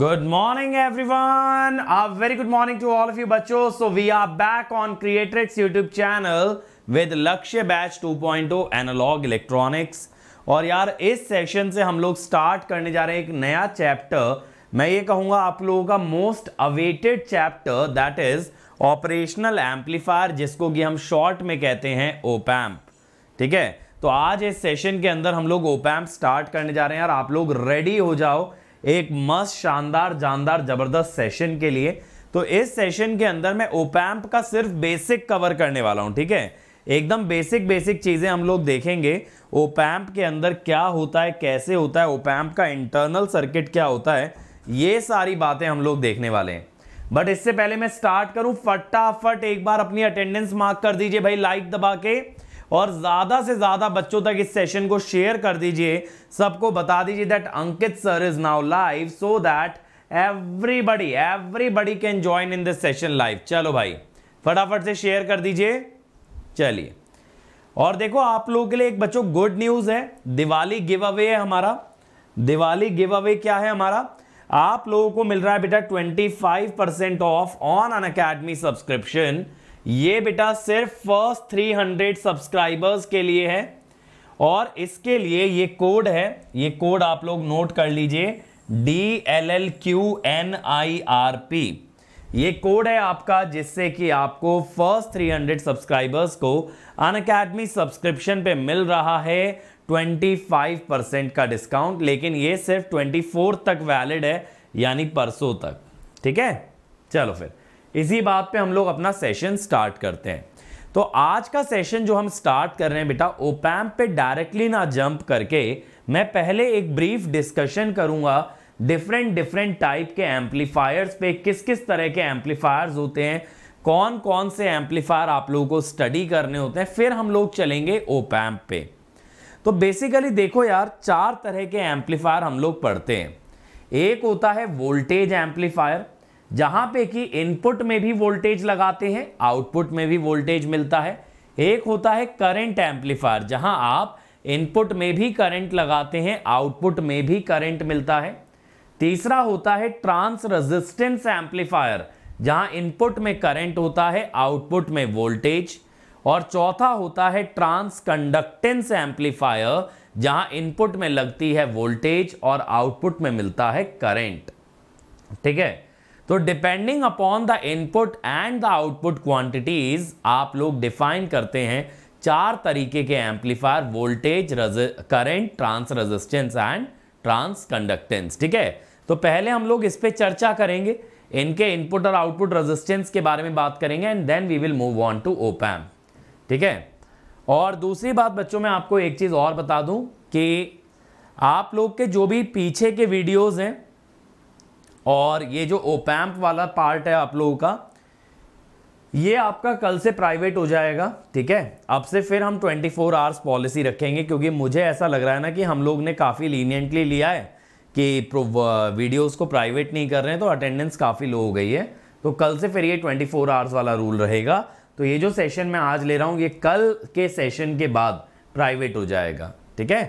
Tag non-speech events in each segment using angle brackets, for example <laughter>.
Good morning one a very good morning to all of you बच्चो so we are back on created YouTube channel with Lakshya batch 2.0 analogue electronics और यार इस session से हम लोग start करने जा रहे हैं एक नया चैप्टर मैं ये कहूंगा आप लोगों का most awaited chapter that is operational amplifier जिसको कि हम शॉर्ट में कहते हैं ओपैम्प ठीक है तो आज इस सेशन के अंदर हम लोग ओपैम्प स्टार्ट करने जा रहे हैं यार आप लोग रेडी हो जाओ एक मस्त शानदार जानदार ज़बरदस्त सेशन के लिए तो इस सेशन के अंदर मैं ओपैम्प का सिर्फ बेसिक कवर करने वाला हूँ ठीक है एकदम बेसिक बेसिक चीज़ें हम लोग देखेंगे ओपैम्प के अंदर क्या होता है कैसे होता है ओपैम्प का इंटरनल सर्किट क्या होता है ये सारी बातें हम लोग देखने वाले हैं बट इससे पहले मैं स्टार्ट करूं फटाफट एक बार अपनी अटेंडेंस मार्क कर दीजिए भाई लाइक दबा के और ज़्यादा से ज़्यादा बच्चों तक इस सेशन को शेयर कर दीजिए सबको बता दीजिए that Ankit sir is now live so that everybody everybody can join in this session live चलो भाई फटाफट से शेयर कर दीजिए चलिए और देखो आप लोगों के लिए एक बच्चों गुड न्यूज़ है दिवाली गिव अवे है हमारा दिवाली गिव अवे क्या है हमारा आप लोगों को मिल रहा है बेटा 25% off on Unacademy subscription ये बेटा सिर्फ फर्स्ट 300 सब्सक्राइबर्स के लिए है और इसके लिए ये कोड है ये कोड आप लोग नोट कर लीजिए D L L Q N I R P ये कोड है आपका जिससे कि आपको फर्स्ट 300 सब्सक्राइबर्स को अन अकेडमी सब्सक्रिप्शन पे मिल रहा है 25 परसेंट का डिस्काउंट लेकिन ये सिर्फ 24 तक वैलिड है यानी परसों तक ठीक है चलो फिर इसी बात पे हम लोग अपना सेशन स्टार्ट करते हैं तो आज का सेशन जो हम स्टार्ट कर रहे हैं बेटा ओपैम्प पे डायरेक्टली ना जंप करके मैं पहले एक ब्रीफ डिस्कशन करूंगा डिफरेंट डिफरेंट टाइप के एम्पलीफायर्स पे किस किस तरह के एम्पलीफायर्स होते हैं कौन कौन से एम्पलीफायर आप लोगों को स्टडी करने होते हैं फिर हम लोग चलेंगे ओपैम्प पे तो बेसिकली देखो यार चार तरह के एम्पलीफायर हम लोग पढ़ते हैं एक होता है वोल्टेज एम्पलीफायर जहां पे कि इनपुट में भी वोल्टेज लगाते हैं आउटपुट में भी वोल्टेज मिलता है एक होता है करंट एम्पलीफायर जहां आप इनपुट में भी करंट लगाते हैं आउटपुट में भी करंट मिलता है तीसरा होता है ट्रांस रेजिस्टेंस एम्पलीफायर जहां इनपुट में करंट होता है आउटपुट में वोल्टेज और चौथा होता है ट्रांस कंडक्टेंस एम्पलीफायर जहां इनपुट में लगती है वोल्टेज और आउटपुट में मिलता है करंट ठीक है तो depending upon the input and the output quantities आप लोग डिफाइन करते हैं चार तरीके के amplifier voltage current transresistance and transconductance ठीक है तो पहले हम लोग इस पर चर्चा करेंगे इनके इनपुट और आउटपुट रेजिस्टेंस के बारे में बात करेंगे and then we will move on to opamp ठीक है और दूसरी बात बच्चों मैं आपको एक चीज़ और बता दूं कि आप लोग के जो भी पीछे के वीडियोस हैं और ये जो ओपैम्प वाला पार्ट है आप लोगों का ये आपका कल से प्राइवेट हो जाएगा ठीक है अब से फिर हम 24 फोर आवर्स पॉलिसी रखेंगे क्योंकि मुझे ऐसा लग रहा है ना कि हम लोग ने काफ़ी लीनियंटली लिया है कि वीडियोस को प्राइवेट नहीं कर रहे हैं तो अटेंडेंस काफ़ी लो हो गई है तो कल से फिर ये 24 फोर आवर्स वाला रूल रहेगा तो ये जो सेशन मैं आज ले रहा हूँ ये कल के सेशन के बाद प्राइवेट हो जाएगा ठीक है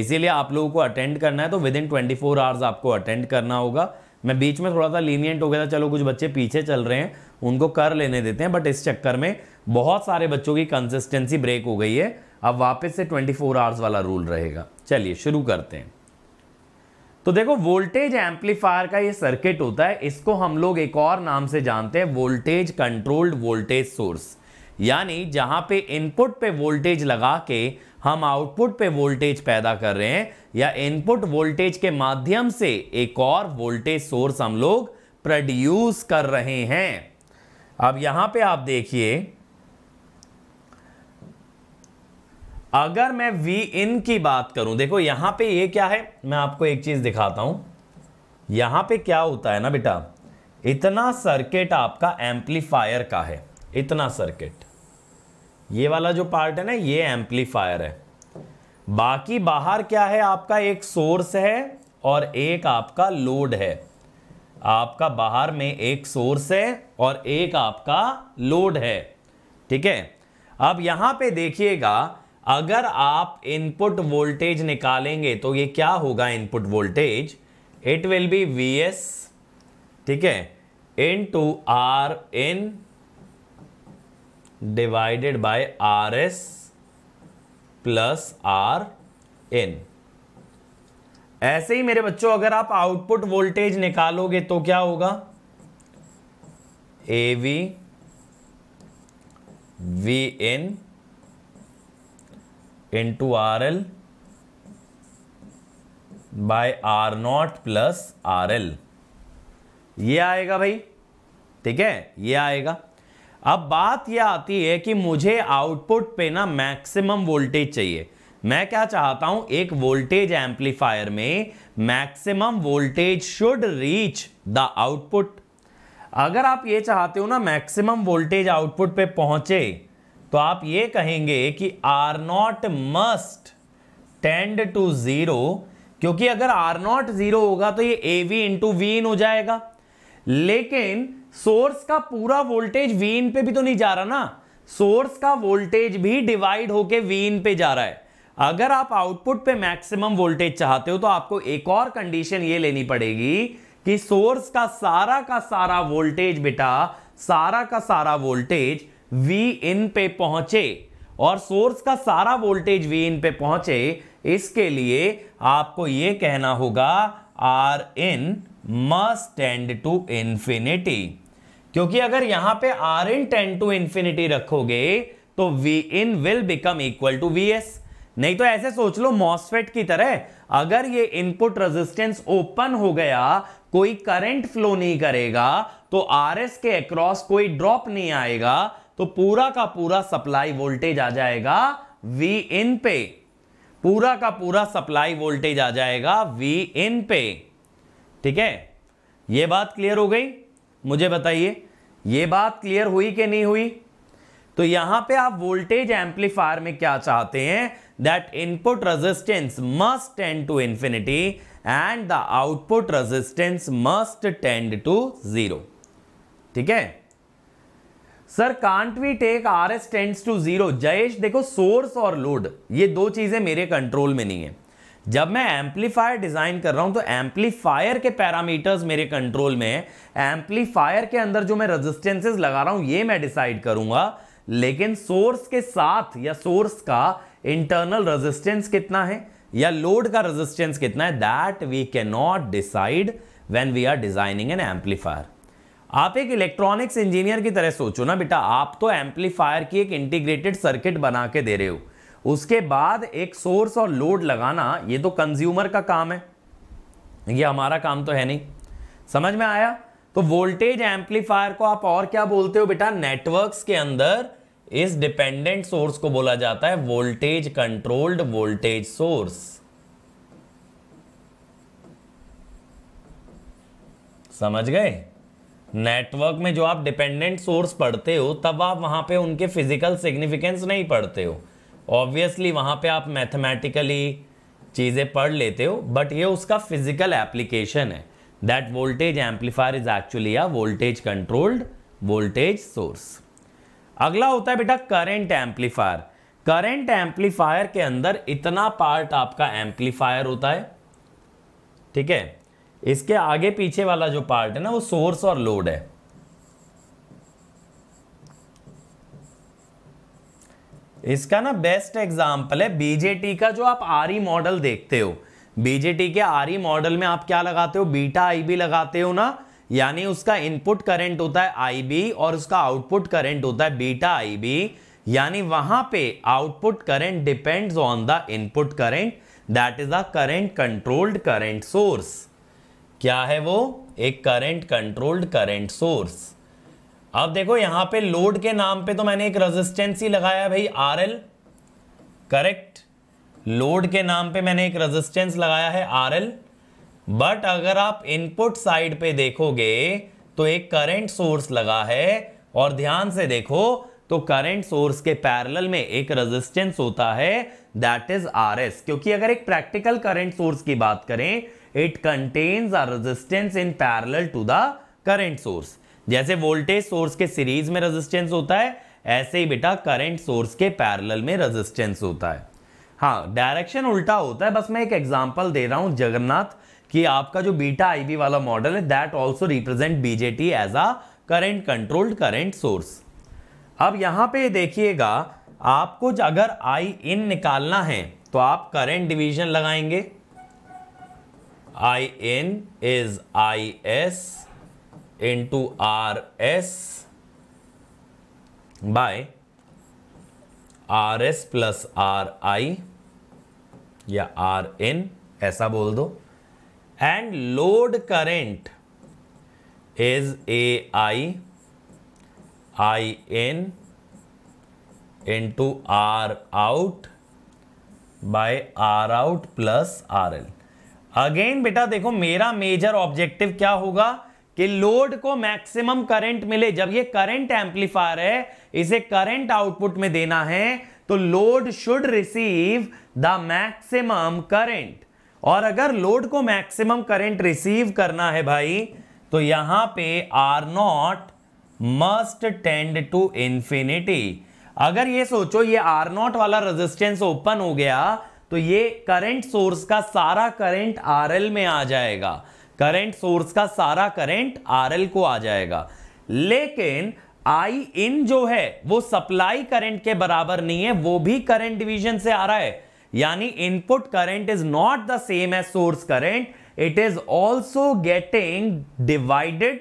इसीलिए आप लोगों को अटेंड करना है तो विद इन ट्वेंटी आवर्स आपको अटेंड करना होगा मैं बीच में थोड़ा सा लीनियंट हो गया था चलो कुछ बच्चे पीछे चल रहे हैं उनको कर लेने देते हैं बट इस चक्कर में बहुत सारे बच्चों की कंसिस्टेंसी ब्रेक हो गई है अब वापस से 24 फोर आवर्स वाला रूल रहेगा चलिए शुरू करते हैं तो देखो वोल्टेज एम्पलीफायर का ये सर्किट होता है इसको हम लोग एक और नाम से जानते हैं वोल्टेज कंट्रोल्ड वोल्टेज सोर्स यानी जहां पे इनपुट पे वोल्टेज लगा के हम आउटपुट पे वोल्टेज पैदा कर रहे हैं या इनपुट वोल्टेज के माध्यम से एक और वोल्टेज सोर्स हम लोग प्रोड्यूस कर रहे हैं अब यहां पे आप देखिए अगर मैं वी इन की बात करूं देखो यहां पे ये क्या है मैं आपको एक चीज दिखाता हूं यहां पे क्या होता है ना बेटा इतना सर्किट आपका एम्पलीफायर का है इतना सर्किट ये वाला जो पार्ट है ना ये एम्पलीफायर है बाकी बाहर क्या है आपका एक सोर्स है और एक आपका लोड है आपका बाहर में एक सोर्स है और एक आपका लोड है ठीक है अब यहां पे देखिएगा अगर आप इनपुट वोल्टेज निकालेंगे तो ये क्या होगा input voltage it will be V S ठीक है into R in divided by R S plus R N ऐसे ही मेरे बच्चों अगर आप आउटपुट वोल्टेज निकालोगे तो क्या होगा A V V N into R L by R not plus R L ये आएगा भाई ठीक है ये आएगा अब बात यह आती है कि मुझे आउटपुट पे ना मैक्सिमम वोल्टेज चाहिए मैं क्या चाहता हूं एक वोल्टेज एम्पलीफायर में maximum voltage should reach the output अगर आप ये चाहते हो ना मैक्सिमम वोल्टेज आउटपुट पे पहुंचे तो आप ये कहेंगे कि R not must tend to zero क्योंकि अगर आर नॉट जीरो होगा तो ये A V into V in हो जाएगा लेकिन सोर्स का पूरा वोल्टेज वी इन पे भी तो नहीं जा रहा ना सोर्स का वोल्टेज भी डिवाइड होके वी इन पे जा रहा है अगर आप आउटपुट पे मैक्सिमम वोल्टेज चाहते हो तो आपको एक और कंडीशन ये लेनी पड़ेगी कि सोर्स का सारा का सारा वोल्टेज बेटा सारा का सारा वोल्टेज वी इन पे पहुंचे और सोर्स का सारा वोल्टेज वी इन पे पहुंचे इसके लिए आपको यह कहना होगा R in must tend to infinity क्योंकि अगर यहां पे R in tend to infinity रखोगे तो V in will become equal to V S नहीं तो ऐसे सोच लो मॉसफेट की तरह अगर ये इनपुट रेजिस्टेंस ओपन हो गया कोई करंट फ्लो नहीं करेगा तो आर एस के अक्रॉस कोई ड्रॉप नहीं आएगा तो पूरा का पूरा सप्लाई वोल्टेज आ जाएगा वी इन पे पूरा का पूरा सप्लाई वोल्टेज आ जाएगा वी इन पे ठीक है यह बात क्लियर हो गई मुझे बताइए ये बात क्लियर हुई कि नहीं हुई तो यहां पे आप वोल्टेज एम्पलीफायर में क्या चाहते हैं that input resistance must tend to infinity and the output resistance must tend to zero ठीक है sir can't we take R S tends to zero Jayesh देखो सोर्स और लोड ये दो चीजें मेरे कंट्रोल में नहीं है जब मैं एम्पलीफायर डिजाइन कर रहा हूं तो एम्पलीफायर के पैरामीटर्स मेरे कंट्रोल में है एम्पलीफायर के अंदर जो मैं रेजिस्टेंसेस लगा रहा हूं ये मैं डिसाइड करूंगा लेकिन सोर्स के साथ या सोर्स का इंटरनल रेजिस्टेंस कितना है या लोड का रेजिस्टेंस कितना है that we can not decide when we are designing an amplifier आप एक इलेक्ट्रॉनिक्स इंजीनियर की तरह सोचो ना बेटा आप तो एम्पलीफायर की एक इंटीग्रेटेड सर्किट बना के दे रहे हो उसके बाद एक सोर्स और लोड लगाना ये तो कंज्यूमर का काम है ये हमारा काम तो है नहीं समझ में आया तो वोल्टेज एम्पलीफायर को आप और क्या बोलते हो बेटा नेटवर्क्स के अंदर इस डिपेंडेंट सोर्स को बोला जाता है वोल्टेज कंट्रोल्ड वोल्टेज सोर्स समझ गए नेटवर्क में जो आप डिपेंडेंट सोर्स पढ़ते हो तब आप वहां पे उनके फिजिकल सिग्निफिकेंस नहीं पढ़ते हो ऑब्वियसली वहाँ पे आप मैथमेटिकली चीज़ें पढ़ लेते हो बट ये उसका फिजिकल एप्लीकेशन है that voltage amplifier is actually a voltage controlled voltage source अगला होता है बेटा करंट एम्पलीफायर करंट एम्पलीफायर के अंदर इतना पार्ट आपका एम्पलीफायर होता है ठीक है इसके आगे पीछे वाला जो पार्ट है ना वो सोर्स और लोड है इसका ना बेस्ट एग्जाम्पल है बीजेटी का जो आप आरी मॉडल e देखते हो बीजेटी के आरी मॉडल e में आप क्या लगाते हो बीटा आईबी लगाते हो ना यानी उसका इनपुट करंट होता है आईबी और उसका आउटपुट करंट होता है बीटा आईबी यानी वहां पे output current depends on the input current that is the current controlled current source क्या है वो एक करंट कंट्रोल्ड करंट सोर्स अब देखो यहां पे लोड के नाम पे तो मैंने एक रेजिस्टेंस ही लगाया भाई आर एल करेक्ट लोड के नाम पे मैंने एक रेजिस्टेंस लगाया है आर एल बट अगर आप इनपुट साइड पे देखोगे तो एक करंट सोर्स लगा है और ध्यान से देखो तो करंट सोर्स के पैरेलल में एक रेजिस्टेंस होता है दैट इज आर एस क्योंकि अगर एक प्रैक्टिकल करंट सोर्स की बात करें it contains a resistance in parallel to the current source जैसे वोल्टेज सोर्स के सीरीज में रेजिस्टेंस होता है ऐसे ही बेटा करंट सोर्स के पैरेलल में रेजिस्टेंस होता है हाँ डायरेक्शन उल्टा होता है बस मैं एक एग्जांपल दे रहा हूँ जगन्नाथ कि आपका जो बीटा आईबी वाला मॉडल है that also represent BJT as a current controlled current source अब यहाँ पे देखिएगा आपको अगर आई इन निकालना है तो आप करंट डिविजन लगाएंगे I in is I S R S by R S plus R I या आर एन ऐसा बोल दो and load current is A I I N into R out by R out plus R L again बेटा देखो मेरा major objective क्या होगा कि लोड को मैक्सिमम करंट मिले जब ये करंट एम्पलीफायर है इसे करंट आउटपुट में देना है तो load should receive the maximum current और अगर लोड को मैक्सिमम करंट रिसीव करना है भाई तो यहां पे R not must tend to infinity अगर ये सोचो ये आर नॉट वाला रेजिस्टेंस ओपन हो गया तो ये करंट सोर्स का सारा करंट आरएल में आ जाएगा करंट सोर्स का सारा करंट आरएल को आ जाएगा लेकिन आई इन जो है वो सप्लाई करंट के बराबर नहीं है वो भी करंट डिवीजन से आ रहा है यानी input current is not the same as source current it is also getting divided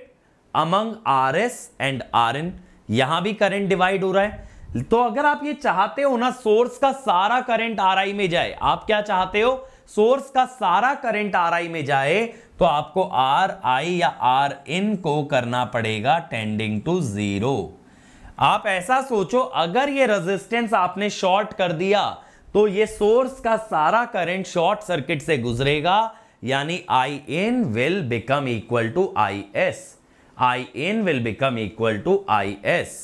among R S and R N यहां भी करंट डिवाइड हो रहा है तो अगर आप ये चाहते हो ना सोर्स का सारा करंट आर आई में जाए आप क्या चाहते हो सोर्स का सारा करंट आर आई में जाए तो आपको आर आई या आर इन को करना पड़ेगा टेंडिंग टू जीरो आप ऐसा सोचो अगर ये रेजिस्टेंस आपने शॉर्ट कर दिया तो ये सोर्स का सारा करंट शॉर्ट सर्किट से गुजरेगा यानी I in will become equal to I S I in will become equal to I S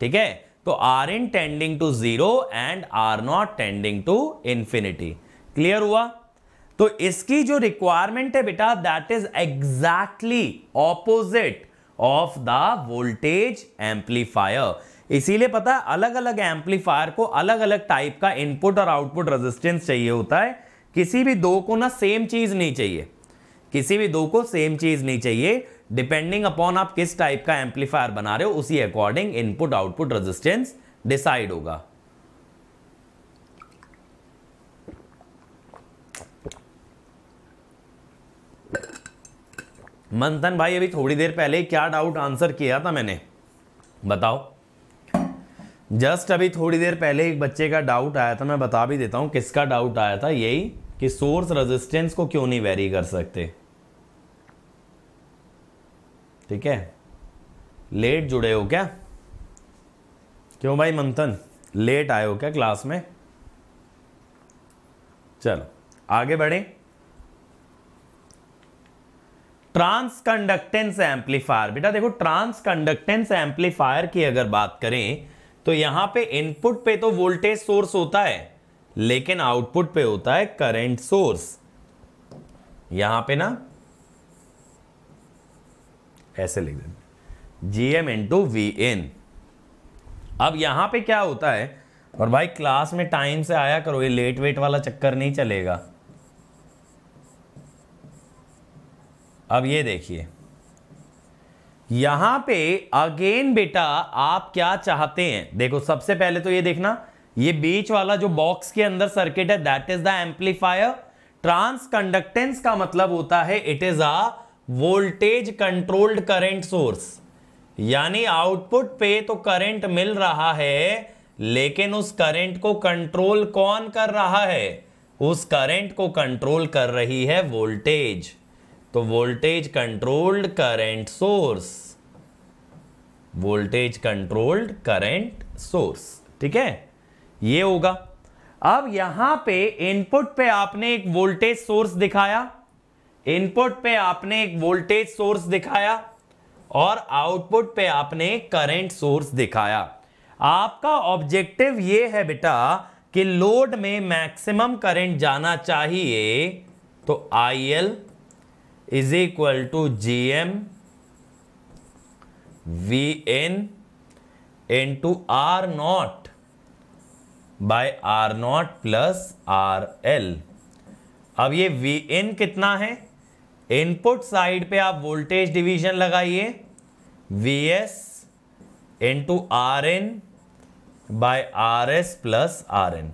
ठीक है तो R in tending to zero and R not tending to infinity clear हुआ तो इसकी जो रिक्वायरमेंट है बेटा that is exactly opposite of the voltage amplifier इसीलिए पता है अलग अलग एम्पलीफायर को अलग अलग टाइप का इनपुट और आउटपुट रेजिस्टेंस चाहिए होता है किसी भी दो को ना सेम चीज नहीं चाहिए किसी भी दो को सेम चीज नहीं चाहिए डिपेंडिंग अपॉन आप किस टाइप का एम्पलीफायर बना रहे हो उसी according input output resistance decide होगा मंथन भाई अभी थोड़ी देर पहले क्या डाउट आंसर किया था मैंने बताओ जस्ट अभी थोड़ी देर पहले एक बच्चे का डाउट आया था मैं बता भी देता हूँ किसका डाउट आया था यही कि सोर्स रेजिस्टेंस को क्यों नहीं वेरी कर सकते ठीक है लेट जुड़े हो क्या क्यों भाई मंथन लेट आए हो क्या क्लास में चलो आगे बढ़ें ट्रांस कंडक्टेंस एम्पलीफायर बेटा देखो ट्रांस कंडक्टेंस एम्पलीफायर की अगर बात करें तो यहां पे इनपुट पे तो वोल्टेज सोर्स होता है लेकिन आउटपुट पे होता है करंट सोर्स यहां पे ना ऐसे लिख देते जीएम इंटू वी एन अब यहां पे क्या होता है और भाई क्लास में टाइम से आया करो ये लेट वेट वाला चक्कर नहीं चलेगा अब ये देखिए यहां पे अगेन बेटा आप क्या चाहते हैं देखो सबसे पहले तो ये देखना ये बीच वाला जो बॉक्स के अंदर सर्किट है that is the amplifier transconductance का मतलब होता है it is a voltage controlled current source यानी आउटपुट पे तो करंट मिल रहा है लेकिन उस करंट को कंट्रोल कौन कर रहा है उस करंट को कंट्रोल कर रही है वोल्टेज तो voltage controlled current source voltage controlled current source ठीक है ये होगा अब यहां पे इनपुट पे आपने एक वोल्टेज सोर्स दिखाया इनपुट पे आपने एक वोल्टेज सोर्स दिखाया और आउटपुट पे आपने करंट सोर्स दिखाया आपका ऑब्जेक्टिव ये है बेटा कि लोड में मैक्सिमम करंट जाना चाहिए तो I L is equal to G M V N into R not by R not plus R L अब ये वी एन कितना है इनपुट साइड पे आप वोल्टेज डिवीजन लगाइए V S into R N by R S plus R N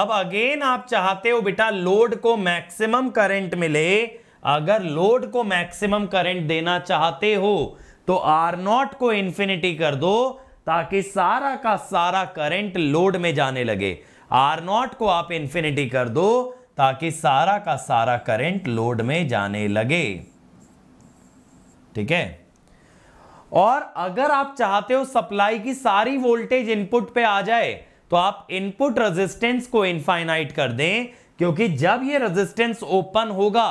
अब again आप चाहते हो बेटा लोड को मैक्सिमम करंट मिले अगर लोड को मैक्सिमम करंट देना चाहते हो तो आर नॉट को इन्फिनिटी कर दो ताकि सारा का सारा करंट लोड में जाने लगे आर नॉट को आप इन्फिनिटी कर दो ताकि सारा का सारा करंट लोड में जाने लगे ठीक है और अगर आप चाहते हो सप्लाई की सारी वोल्टेज इनपुट पे आ जाए तो आप इनपुट रेजिस्टेंस को इनफाइनाइट कर दें क्योंकि जब ये रेजिस्टेंस ओपन होगा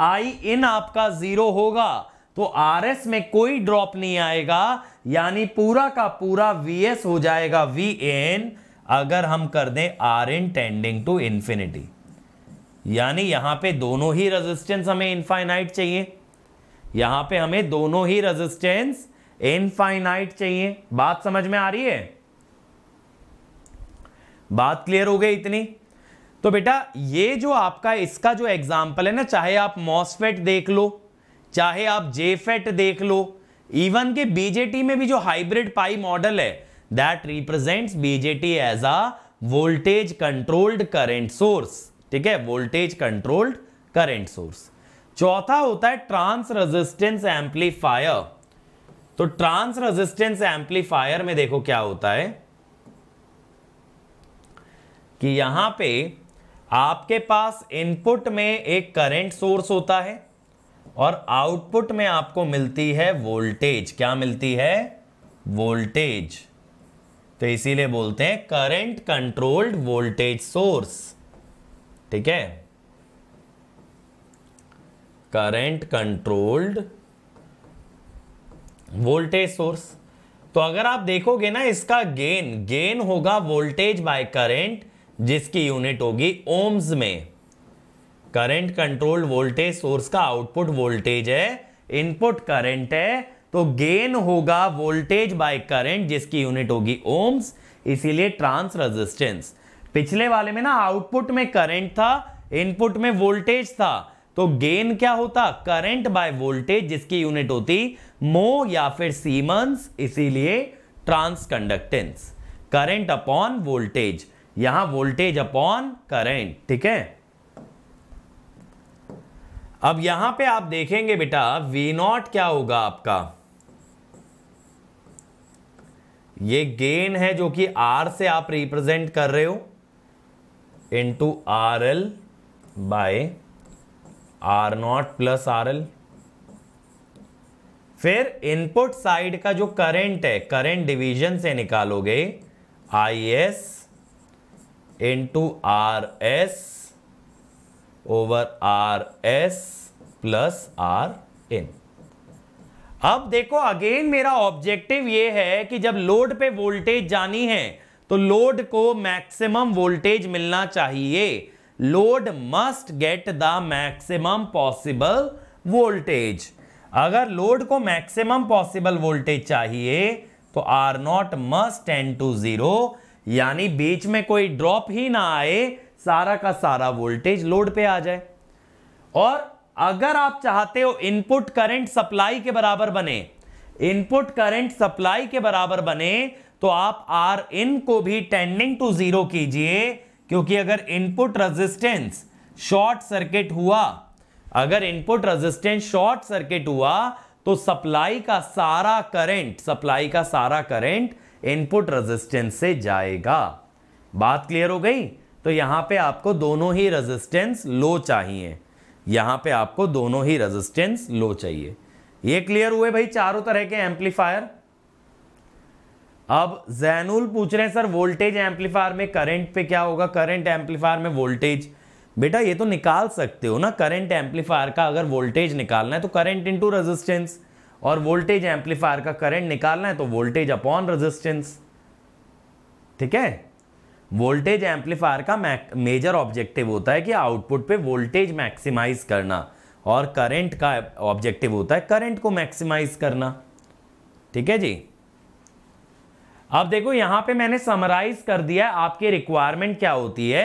आई इन आपका जीरो होगा तो आर एस में कोई ड्रॉप नहीं आएगा यानी पूरा का पूरा वी एस हो जाएगा वी एन अगर हम कर दें R in tending to infinity यानी यहां पे दोनों ही रेजिस्टेंस हमें इनफाइनाइट चाहिए यहां पे हमें दोनों ही रेजिस्टेंस इनफाइनाइट चाहिए बात समझ में आ रही है बात क्लियर हो गई इतनी तो बेटा ये जो आपका इसका जो एग्जाम्पल है ना चाहे आप मॉसफेट देख लो चाहे आप जेफेट देख लो इवन के बीजेटी में भी जो हाइब्रिड पाई मॉडल है that represents BJT as a voltage controlled current source ठीक है वोल्टेज कंट्रोल्ड करंट सोर्स चौथा होता है ट्रांस रेजिस्टेंस एम्पलीफायर तो ट्रांस रेजिस्टेंस एम्पलीफायर में देखो क्या होता है कि यहां पे आपके पास इनपुट में एक करंट सोर्स होता है और आउटपुट में आपको मिलती है वोल्टेज क्या मिलती है वोल्टेज तो इसीलिए बोलते हैं करंट कंट्रोल्ड वोल्टेज सोर्स ठीक है करंट कंट्रोल्ड वोल्टेज सोर्स तो अगर आप देखोगे ना इसका गेन गेन होगा वोल्टेज बाय करंट जिसकी यूनिट होगी ओम्स में करंट कंट्रोल वोल्टेज सोर्स का आउटपुट वोल्टेज है इनपुट करंट है तो गेन होगा वोल्टेज बाय करंट जिसकी यूनिट होगी ओम्स इसीलिए ट्रांस रेजिस्टेंस पिछले वाले में ना आउटपुट में करंट था इनपुट में वोल्टेज था तो गेन क्या होता करंट बाय वोल्टेज जिसकी यूनिट होती मो या फिर सीमंस इसीलिए transconductance current upon voltage यहां वोल्टेज अपॉन करेंट ठीक है अब यहां पे आप देखेंगे बेटा वी नॉट क्या होगा आपका ये गेन है जो कि आर से आप रिप्रेजेंट कर रहे हो into R L by R not plus R L फिर इनपुट साइड का जो करंट है करंट डिवीजन से निकालोगे I S into R S over R S plus R N अब देखो अगेन मेरा ऑब्जेक्टिव ये है कि जब लोड पे वोल्टेज जानी है तो लोड को मैक्सिमम वोल्टेज मिलना चाहिए load must get the maximum possible voltage अगर लोड को मैक्सिमम पॉसिबल वोल्टेज चाहिए तो R not must tend to zero यानी बीच में कोई ड्रॉप ही ना आए सारा का सारा वोल्टेज लोड पे आ जाए और अगर आप चाहते हो इनपुट करंट सप्लाई के बराबर बने इनपुट करंट सप्लाई के बराबर बने तो आप आर इन को भी टेंडिंग टू जीरो कीजिए क्योंकि अगर इनपुट रेजिस्टेंस शॉर्ट सर्किट हुआ अगर इनपुट रेजिस्टेंस शॉर्ट सर्किट हुआ तो सप्लाई का सारा करंट सप्लाई का सारा करंट इनपुट रेजिस्टेंस से जाएगा बात क्लियर हो गई तो यहां पे आपको दोनों ही रेजिस्टेंस लो चाहिए यहां पे आपको दोनों ही रेजिस्टेंस लो चाहिए ये क्लियर हुए भाई चारों तरह के एम्पलीफायर अब जैनुल पूछ रहे हैं सर वोल्टेज एम्पलीफायर में करंट पे क्या होगा करंट एम्पलीफायर में वोल्टेज बेटा ये तो निकाल सकते हो ना करंट एम्पलीफायर का अगर वोल्टेज निकालना है तो करंट इनटू रेजिस्टेंस और वोल्टेज एम्पलीफायर का करंट निकालना है तो वोल्टेज अपॉन रेजिस्टेंस ठीक है वोल्टेज एम्पलीफायर का मेजर ऑब्जेक्टिव होता है कि आउटपुट पे वोल्टेज मैक्सिमाइज करना और करंट का ऑब्जेक्टिव होता है करंट को मैक्सिमाइज करना ठीक है जी अब देखो यहां पे मैंने समराइज कर दिया आपकी रिक्वायरमेंट क्या होती है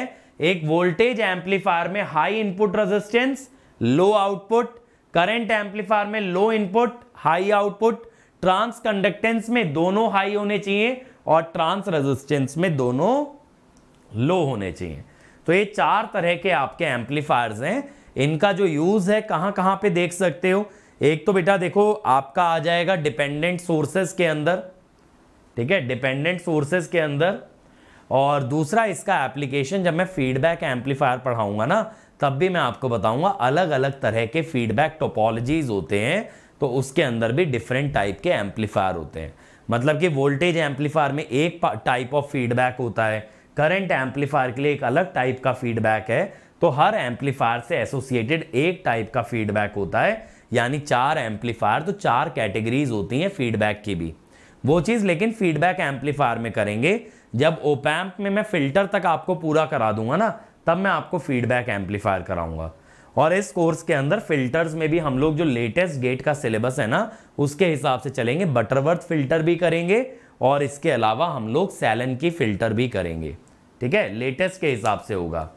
एक वोल्टेज एम्पलीफायर में high input resistance low output current amplifier में low input high output transconductance में दोनों हाई होने चाहिए और ट्रांस रेजिस्टेंस में दोनों लो होने चाहिए तो ये चार तरह के आपके एम्पलीफायर्स हैं इनका जो यूज़ है कहां कहां पे देख सकते हो एक तो बेटा देखो आपका आ जाएगा डिपेंडेंट सोर्सेस के अंदर ठीक है डिपेंडेंट सोर्सेज के अंदर और दूसरा इसका एप्लीकेशन जब मैं फीडबैक एम्पलीफायर पढ़ाऊंगा ना तब भी मैं आपको बताऊंगा अलग अलग तरह के फीडबैक टोपोलॉजीज होते हैं तो उसके अंदर भी डिफरेंट टाइप के एम्पलीफायर होते हैं मतलब कि वोल्टेज एम्पलीफायर में एक टाइप ऑफ फीडबैक होता है करंट एम्पलीफायर के लिए एक अलग टाइप का फीडबैक है तो हर एम्पलीफायर से एसोसिएटेड एक टाइप का फीडबैक होता है यानी चार एम्पलीफायर तो चार कैटेगरीज होती हैं फीडबैक की भी वो चीज़ लेकिन फीडबैक एम्पलीफायर में करेंगे जब ओपैम्प में मैं फिल्टर तक आपको पूरा करा दूंगा ना तब मैं आपको फीडबैक एम्पलीफायर कराऊंगा और इस कोर्स के अंदर फिल्टर्स में भी हम लोग जो लेटेस्ट गेट का सिलेबस है ना उसके हिसाब से चलेंगे बटरवर्थ फिल्टर भी करेंगे और इसके अलावा हम लोग सैलन की फिल्टर भी करेंगे ठीक है लेटेस्ट के हिसाब से होगा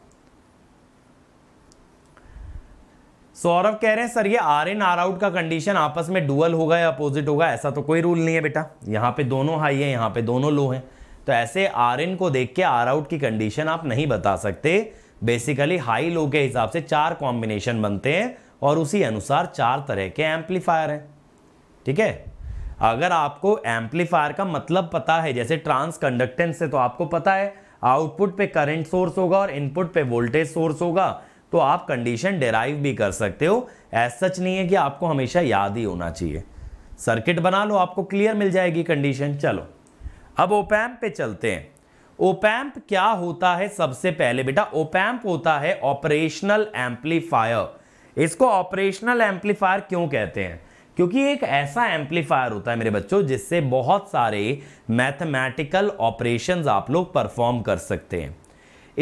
सौरभ कह रहे हैं सर ये आर इन आर आउट का कंडीशन आपस में डुअल होगा या अपोजिट होगा ऐसा तो कोई रूल नहीं है बेटा यहाँ पे दोनों हाई है यहाँ पे दोनों लो हैं तो ऐसे आर इन को देख के आर आउट की कंडीशन आप नहीं बता सकते बेसिकली हाई लो के हिसाब से चार कॉम्बिनेशन बनते हैं और उसी अनुसार चार तरह के एम्पलीफायर हैं ठीक है अगर आपको एम्पलीफायर का मतलब पता है जैसे ट्रांस कंडक्टेंस से तो आपको पता है आउटपुट पे करंट सोर्स होगा और इनपुट पे वोल्टेज सोर्स होगा तो आप कंडीशन डेराइव भी कर सकते हो ऐसा सच नहीं है कि आपको हमेशा याद ही होना चाहिए सर्किट बना लो आपको क्लियर मिल जाएगी कंडीशन चलो अब ओपैम पे चलते हैं ओपैम्प क्या होता है सबसे पहले बेटा ओपैम्प होता है ऑपरेशनल एम्पलीफायर इसको ऑपरेशनल एम्पलीफायर क्यों कहते हैं क्योंकि एक ऐसा एम्पलीफायर होता है मेरे बच्चों जिससे बहुत सारे मैथमेटिकल ऑपरेशंस आप लोग परफॉर्म कर सकते हैं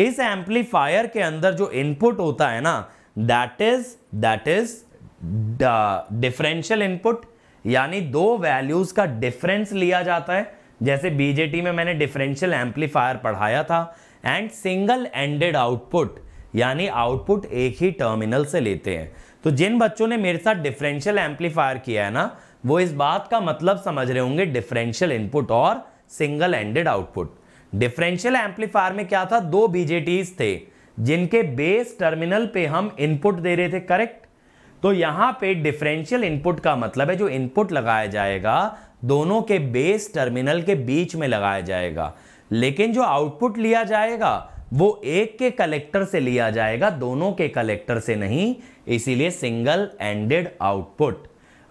इस एम्पलीफायर के अंदर जो इनपुट होता है ना that is that is differential input यानी दो वैल्यूज का डिफरेंस लिया जाता है जैसे बीजेटी में मैंने डिफरेंशियल एम्पलीफायर पढ़ाया था एंड सिंगल एंडेड आउटपुट यानी आउटपुट एक ही टर्मिनल से लेते हैं तो जिन बच्चों ने मेरे साथ डिफरेंशियल एम्पलीफायर किया है ना वो इस बात का मतलब समझ रहे होंगे डिफरेंशियल इनपुट और single ended output differential amplifier में क्या था दो बीजेटीज थे जिनके बेस टर्मिनल पे हम इनपुट दे रहे थे करेक्ट तो यहां पे डिफरेंशियल इनपुट का मतलब है जो इनपुट लगाया जाएगा दोनों के बेस टर्मिनल के बीच में लगाया जाएगा लेकिन जो आउटपुट लिया जाएगा वो एक के कलेक्टर से लिया जाएगा दोनों के कलेक्टर से नहीं इसीलिए सिंगल एंडेड आउटपुट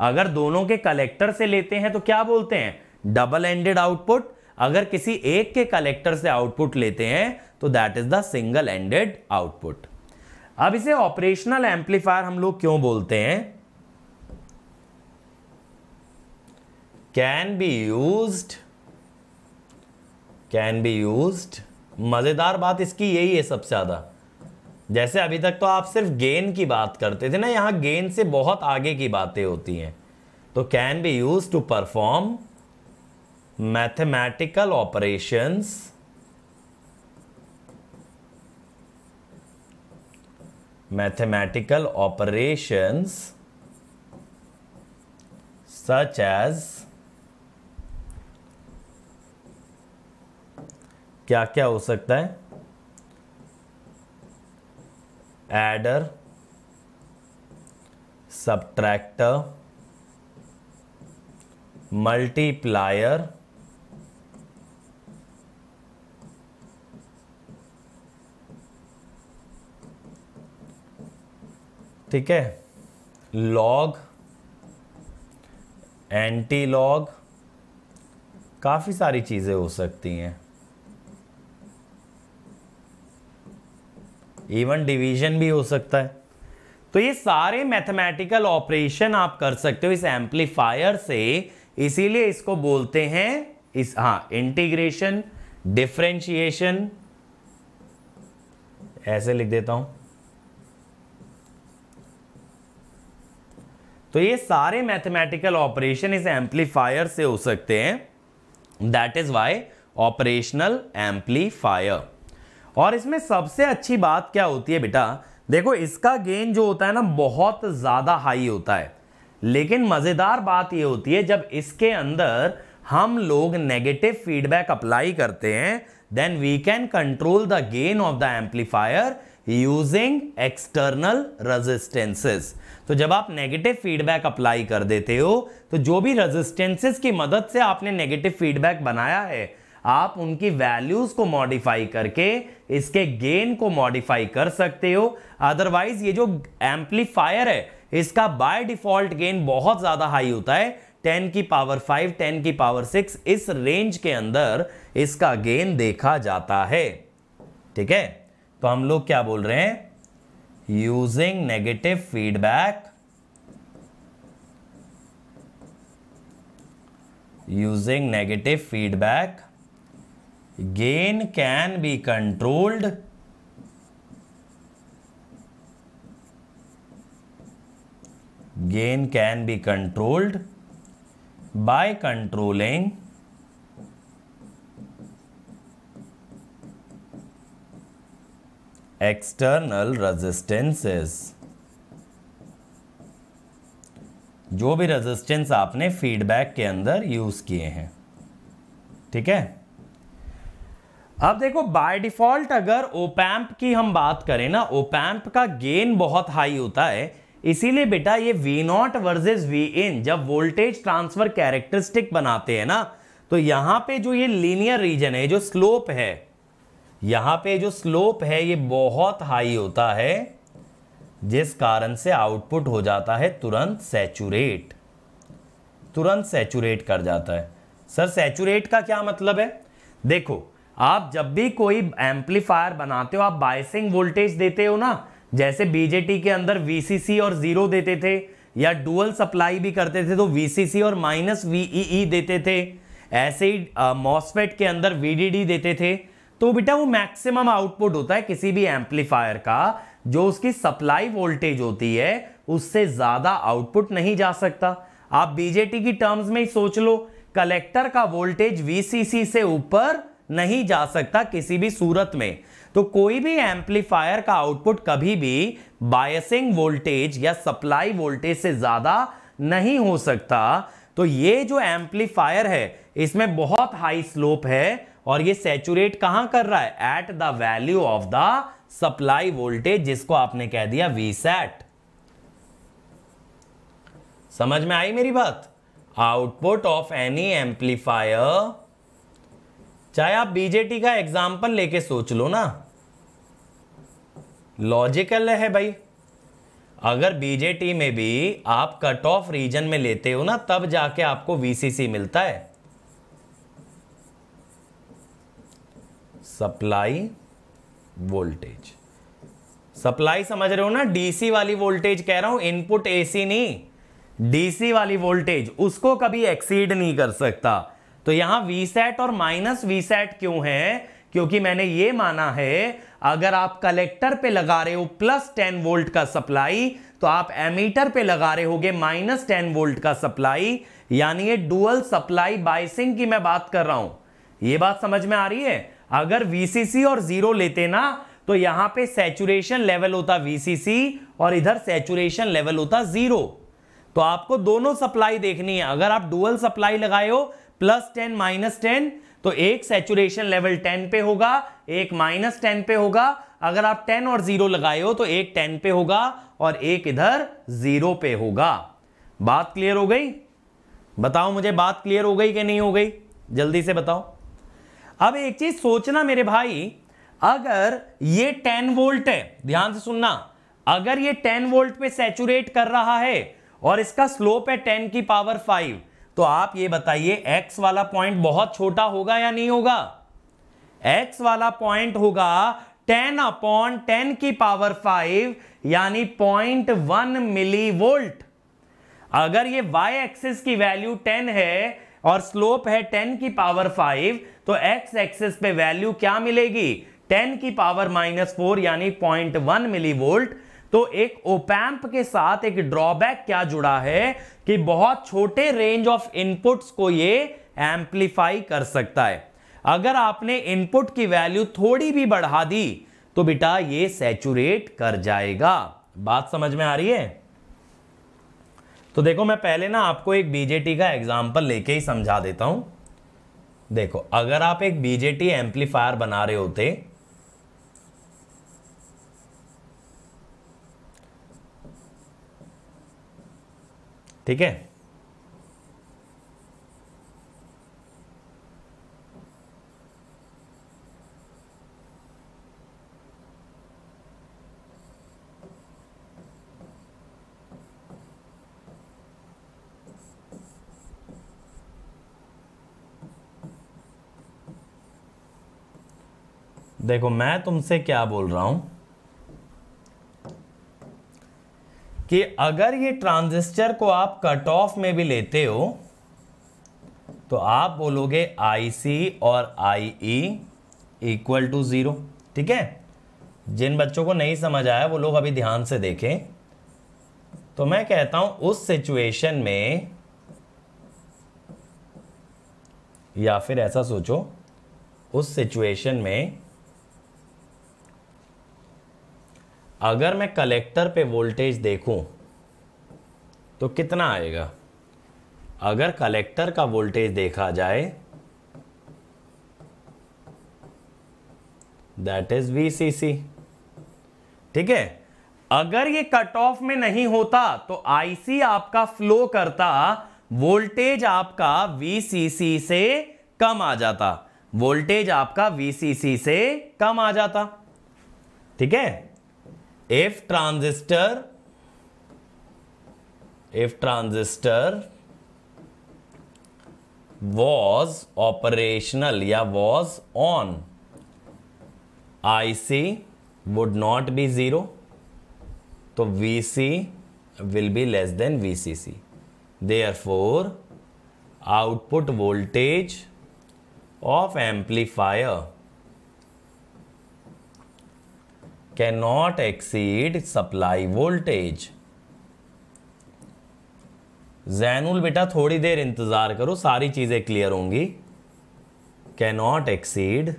अगर दोनों के कलेक्टर से लेते हैं तो क्या बोलते हैं डबल एंडेड आउटपुट अगर किसी एक के कलेक्टर से आउटपुट लेते हैं तो that is the single ended output अब इसे ऑपरेशनल एम्पलीफायर हम लोग क्यों बोलते हैं can be use can be use मज़ेदार बात इसकी यही है सबसे ज़्यादा जैसे अभी तक तो आप सिर्फ गेन की बात करते थे ना यहाँ गेन से बहुत आगे की बातें होती हैं तो can be use to perform mathematical operations mathematical operations such as क्या क्या हो सकता है एडर सब्ट्रैक्टर मल्टीप्लायर ठीक है लॉग एंटी लॉग काफ़ी सारी चीज़ें हो सकती हैं इवन डिवीजन भी हो सकता है तो ये सारे मैथमेटिकल ऑपरेशन आप कर सकते हो इस एम्पलीफायर से इसीलिए इसको बोलते हैं इस हाँ इंटीग्रेशन डिफ्रेंशिएशन ऐसे लिख देता हूं तो ये सारे मैथमेटिकल ऑपरेशन इस एम्पलीफायर से हो सकते हैं that is why operational amplifier और इसमें सबसे अच्छी बात क्या होती है बेटा देखो इसका गेन जो होता है ना बहुत ज़्यादा हाई होता है लेकिन मज़ेदार बात यह होती है जब इसके अंदर हम लोग नेगेटिव फीडबैक अप्लाई करते हैं then we can control the gain of the amplifier using external resistances तो जब आप नेगेटिव फीडबैक अप्लाई कर देते हो तो जो भी रेजिस्टेंसेस की मदद से आपने नेगेटिव फीडबैक बनाया है आप उनकी वैल्यूज को मॉडिफाई करके इसके गेन को मॉडिफाई कर सकते हो अदरवाइज ये जो एम्पलीफायर है इसका बाय डिफॉल्ट गेन बहुत ज़्यादा हाई होता है 10 की पावर 5, 10 की पावर 6 इस रेंज के अंदर इसका गेन देखा जाता है ठीक है तो हम लोग क्या बोल रहे हैं using negative feedback using negative feedback gain can be controlled gain can be controlled by controlling external resistances जो भी रेजिस्टेंस आपने फीडबैक के अंदर यूज किए हैं ठीक है अब देखो बाय डिफॉल्ट अगर ओपैम्प की हम बात करें ना ओपैम्प का गेन बहुत हाई होता है इसीलिए बेटा ये V not versus V in जब वोल्टेज ट्रांसफर कैरेक्टरिस्टिक बनाते हैं ना तो यहां पे जो ये लीनियर रीजन है जो स्लोप है यहां पे जो स्लोप है ये बहुत हाई होता है जिस कारण से आउटपुट हो जाता है तुरंत सेचुरेट तुरंत सेचुरेट कर जाता है सर सेचुरेट का क्या मतलब है देखो आप जब भी कोई एम्पलीफायर बनाते हो आप बायसिंग वोल्टेज देते हो ना जैसे बीजेटी के अंदर वीसीसी और जीरो देते थे या डुअल सप्लाई भी करते थे तो वीसीसी और माइनस वीईई e e देते थे ऐसे ही मॉसफेट के अंदर वीडीडी देते थे तो बेटा वो मैक्सिमम आउटपुट होता है किसी भी एम्पलीफायर का जो उसकी सप्लाई वोल्टेज होती है उससे ज़्यादा आउटपुट नहीं जा सकता आप बीजेटी की टर्म्स में ही सोच लो कलेक्टर का वोल्टेज वीसीसी से ऊपर नहीं जा सकता किसी भी सूरत में तो कोई भी एम्पलीफायर का आउटपुट कभी भी बायसिंग वोल्टेज या सप्लाई वोल्टेज से ज़्यादा नहीं हो सकता तो ये जो एम्पलीफायर है इसमें बहुत हाई स्लोप है और ये सेचुरेट कहाँ कर रहा है at the value of the supply voltage जिसको आपने कह दिया वी सैट समझ में आई मेरी बात आउटपुट ऑफ एनी एम्पलीफायर चाहे आप बीजेटी का एग्जाम्पल लेके सोच लो ना लॉजिकल है भाई अगर बीजेटी में भी आप कट ऑफ रीजन में लेते हो ना तब जाके आपको वीसीसी मिलता है सप्लाई वोल्टेज सप्लाई समझ रहे हो ना डीसी वाली वोल्टेज कह रहा हूं इनपुट एसी नहीं डीसी वाली वोल्टेज उसको कभी एक्सीड नहीं कर सकता तो यहां वीसेट और माइनस वीसेट क्यों है क्योंकि मैंने ये माना है अगर आप कलेक्टर पे लगा रहे हो प्लस टेन वोल्ट का सप्लाई तो आप एमीटर पे लगा रहे होगे माइनस टेन वोल्ट का सप्लाई यानी ये डुअल सप्लाई बाइसिंग की मैं बात कर रहा हूं ये बात समझ में आ रही है अगर वीसीसी और जीरो लेते ना तो यहां पे सेचुरेशन लेवल होता वीसीसी और इधर सेचुरेशन लेवल होता जीरो तो आपको दोनों सप्लाई देखनी है अगर आप डुअल सप्लाई लगाए हो प्लस टेन माइनस टेन तो एक सेचुरेशन लेवल टेन पे होगा एक माइनस टेन पे होगा अगर आप टेन और जीरो लगाए हो तो एक टेन पे होगा और एक इधर जीरो पे होगा बात क्लियर हो गई बताओ मुझे बात क्लियर हो गई कि नहीं हो गई जल्दी से बताओ अब एक चीज सोचना मेरे भाई अगर ये 10 वोल्ट है ध्यान से सुनना अगर ये 10 वोल्ट पे सेचुरेट कर रहा है और इसका स्लोप है 10 की पावर फाइव तो आप ये बताइए x वाला पॉइंट बहुत छोटा होगा या नहीं होगा x वाला पॉइंट होगा टेन अपॉन टेन की पावर फाइव यानी पॉइंट वन मिली वोल्ट अगर ये y एक्सिस की वैल्यू 10 है और स्लोप है 10 की पावर 5 तो x एक्सिस पे वैल्यू क्या मिलेगी 10 की पावर माइनस फोर यानी पॉइंट वन मिली वोल्ट तो एक ओपैम्प के साथ एक ड्रॉबैक क्या जुड़ा है कि बहुत छोटे रेंज ऑफ इनपुट्स को ये एम्पलीफाई कर सकता है अगर आपने इनपुट की वैल्यू थोड़ी भी बढ़ा दी तो बेटा ये सैचुरेट कर जाएगा बात समझ में आ रही है तो देखो मैं पहले ना आपको एक बीजेटी का एग्जाम्पल लेके ही समझा देता हूं देखो अगर आप एक बीजेटी एम्पलीफायर बना रहे होते ठीक है देखो मैं तुमसे क्या बोल रहा हूं कि अगर ये ट्रांजिस्टर को आप कट ऑफ में भी लेते हो तो आप बोलोगे आई सी और I E equal to zero ठीक है जिन बच्चों को नहीं समझ आया वो लोग अभी ध्यान से देखें तो मैं कहता हूं उस सिचुएशन में या फिर ऐसा सोचो उस सिचुएशन में अगर मैं कलेक्टर पे वोल्टेज देखूं तो कितना आएगा अगर कलेक्टर का वोल्टेज देखा जाए दैट इज वीसीसी ठीक है अगर ये कट ऑफ में नहीं होता तो आईसी आपका फ्लो करता वोल्टेज आपका वीसीसी से कम आ जाता वोल्टेज आपका वीसीसी से कम आ जाता ठीक है if transistor if transistor was operational ya was on IC would not be zero so VC will be less than VCC therefore output voltage of amplifier cannot exceed supply voltage. Zainul बेटा थोड़ी देर इंतज़ार करो सारी चीज़ें क्लियर होंगी cannot exceed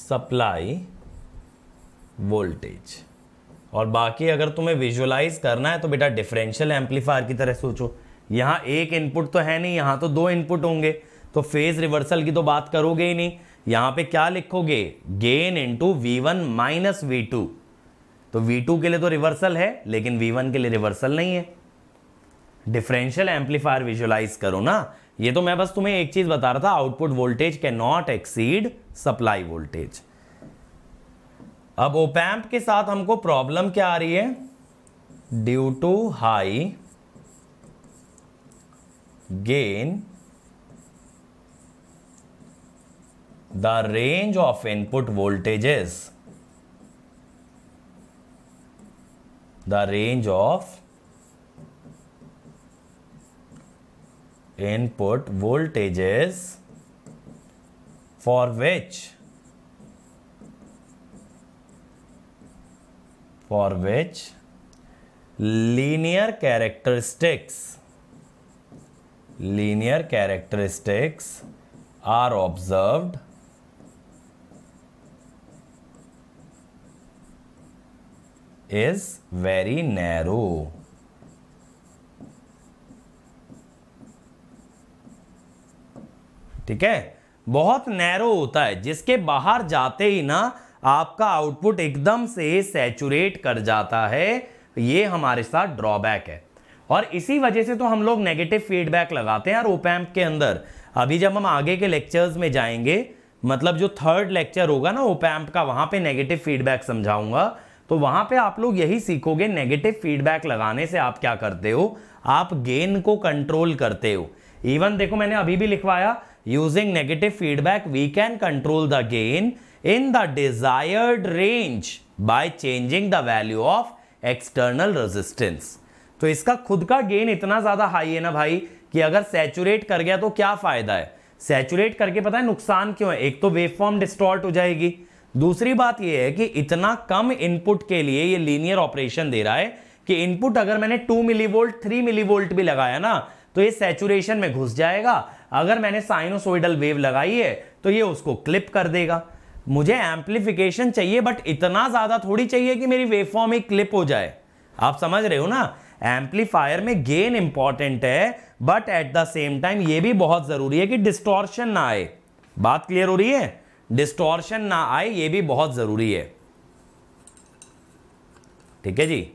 supply voltage. और बाकी अगर तुम्हें विजुअलाइज करना है तो बेटा डिफरेंशियल एम्पलीफायर की तरह सोचो यहां एक इनपुट तो है नहीं यहां तो दो इनपुट होंगे तो फेज़ रिवर्सल की तो बात करोगे ही नहीं यहां पे क्या लिखोगे gain into V one minus V two तो वी टू के लिए तो रिवर्सल है लेकिन वी वन के लिए रिवर्सल नहीं है डिफरेंशियल एम्पलीफायर विजुअलाइज करो ना ये तो मैं बस तुम्हें एक चीज बता रहा था output voltage can not exceed supply voltage अब ओपैम्प के साथ हमको प्रॉब्लम क्या आ रही है due to high gain the range of input voltages the range of input voltages for which for which linear characteristics linear characteristics are observed is very narrow. ठीक है बहुत नैरो होता है जिसके बाहर जाते ही ना आपका आउटपुट एकदम से सैचुरेट कर जाता है ये हमारे साथ ड्रॉबैक है और इसी वजह से तो हम लोग नेगेटिव फीडबैक लगाते हैं ओपैम्प के अंदर अभी जब हम आगे के लेक्चर्स में जाएंगे मतलब जो थर्ड लेक्चर होगा ना ओपैम्प का वहां पे नेगेटिव फीडबैक समझाऊंगा तो वहां पे आप लोग यही सीखोगे नेगेटिव फीडबैक लगाने से आप क्या करते हो आप गेन को कंट्रोल करते हो इवन देखो मैंने अभी भी लिखवाया using negative feedback we can control the gain in the desired range by changing the value of external resistance तो इसका खुद का गेन इतना ज़्यादा हाई है ना भाई कि अगर सेचुरेट कर गया तो क्या फ़ायदा है सेचुरेट करके पता है नुकसान क्यों है एक तो वेव फॉर्म डिस्टॉर्ट हो जाएगी दूसरी बात यह है कि इतना कम इनपुट के लिए ये लीनियर ऑपरेशन दे रहा है कि इनपुट अगर मैंने 2 मिलीवोल्ट 3 मिलीवोल्ट भी लगाया ना तो ये सेचुरेशन में घुस जाएगा अगर मैंने साइनोसोइडल वेव लगाई है तो ये उसको क्लिप कर देगा मुझे एम्पलीफिकेशन चाहिए बट इतना ज़्यादा थोड़ी चाहिए कि मेरी वेव फॉर्म ही क्लिप हो जाए आप समझ रहे हो ना एम्पलीफायर में गेन इंपॉर्टेंट है but at the same time ये भी बहुत ज़रूरी है कि डिस्टोर्शन ना आए बात क्लियर हो रही है डिस्टॉर्शन ना आए ये भी बहुत ज़रूरी है ठीक है जी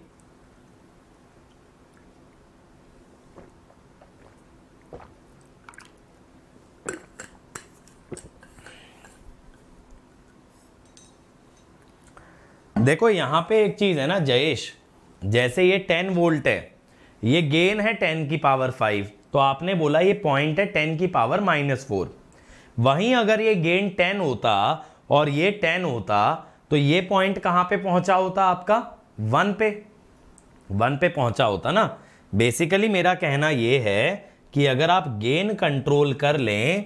देखो यहां पे एक चीज़ है ना जयेश जैसे ये टेन वोल्ट है ये गेन है टेन की पावर फाइव तो आपने बोला ये पॉइंट है टेन की पावर माइनस फोर वहीं अगर ये गेन टेन होता और ये टेन होता तो ये पॉइंट कहां पे पहुंचा होता आपका वन पे वन पे पहुंचा होता ना बेसिकली मेरा कहना ये है कि अगर आप गेन कंट्रोल कर लें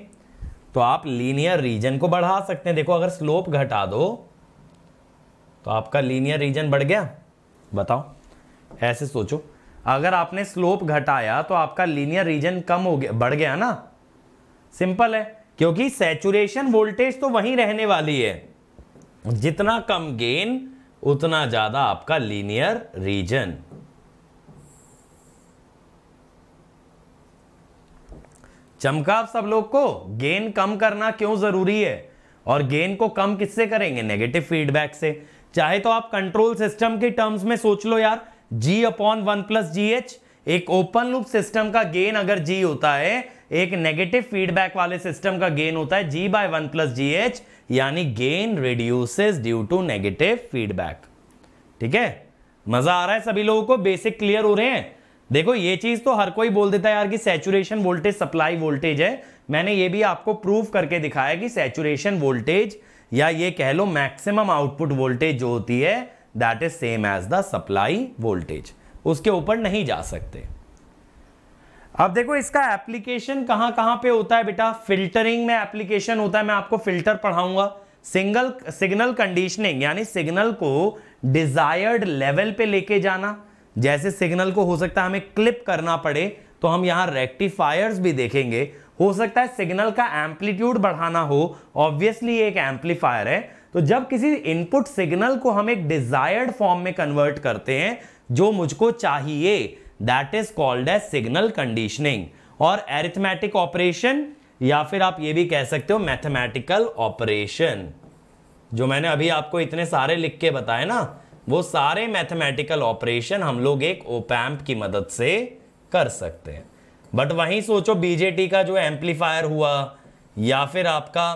तो आप लीनियर रीजन को बढ़ा सकते हैं देखो अगर स्लोप घटा दो तो आपका लीनियर रीजन बढ़ गया बताओ ऐसे सोचो अगर आपने स्लोप घटाया तो आपका लीनियर रीजन कम हो गया बढ़ गया ना सिंपल है क्योंकि सैचुरेशन वोल्टेज तो वहीं रहने वाली है जितना कम गेन उतना ज्यादा आपका लीनियर रीजन चमका आप सब लोग को गेन कम करना क्यों जरूरी है और गेन को कम किससे करेंगे नेगेटिव फीडबैक से चाहे तो आप कंट्रोल सिस्टम के टर्म्स में सोच लो यार G upon one plus G H एक ओपन लूप सिस्टम का गेन अगर जी होता है एक नेगेटिव फीडबैक वाले सिस्टम का गेन होता है G by one plus G H यानी gain reduces due to negative feedback ठीक है मजा आ रहा है सभी लोगों को बेसिक क्लियर हो रहे हैं देखो ये चीज तो हर कोई बोल देता है यार कि सैचुरेशन वोल्टेज सप्लाई वोल्टेज है मैंने ये भी आपको प्रूव करके दिखाया कि सैचुरेशन वोल्टेज या ये कह लो मैक्सिमम आउटपुट वोल्टेज जो होती है that is same as the supply voltage उसके ऊपर नहीं जा सकते अब देखो इसका एप्लीकेशन कहां कहां पे होता है बेटा फिल्टरिंग में एप्लीकेशन होता है मैं आपको फिल्टर पढ़ाऊंगा सिंगल सिग्नल कंडीशनिंग यानी सिग्नल को डिजायर्ड लेवल पे लेके जाना जैसे सिग्नल को हो सकता है हमें क्लिप करना पड़े तो हम यहां रेक्टिफायर्स भी देखेंगे हो सकता है सिग्नल का एम्पलीट्यूड बढ़ाना हो ऑब्वियसली एक एम्पलीफायर है तो जब किसी इनपुट सिग्नल को हम एक डिजायर्ड फॉर्म में कन्वर्ट करते हैं जो मुझको चाहिए that is called as signal conditioning और एरिथमेटिक ऑपरेशन या फिर आप ये भी कह सकते हो मैथमेटिकल ऑपरेशन जो मैंने अभी आपको इतने सारे लिख के बताए ना वो सारे मैथमेटिकल ऑपरेशन हम लोग एक ओपैम्प की मदद से कर सकते हैं बट वहीं सोचो बीजेटी का जो एम्पलीफायर हुआ या फिर आपका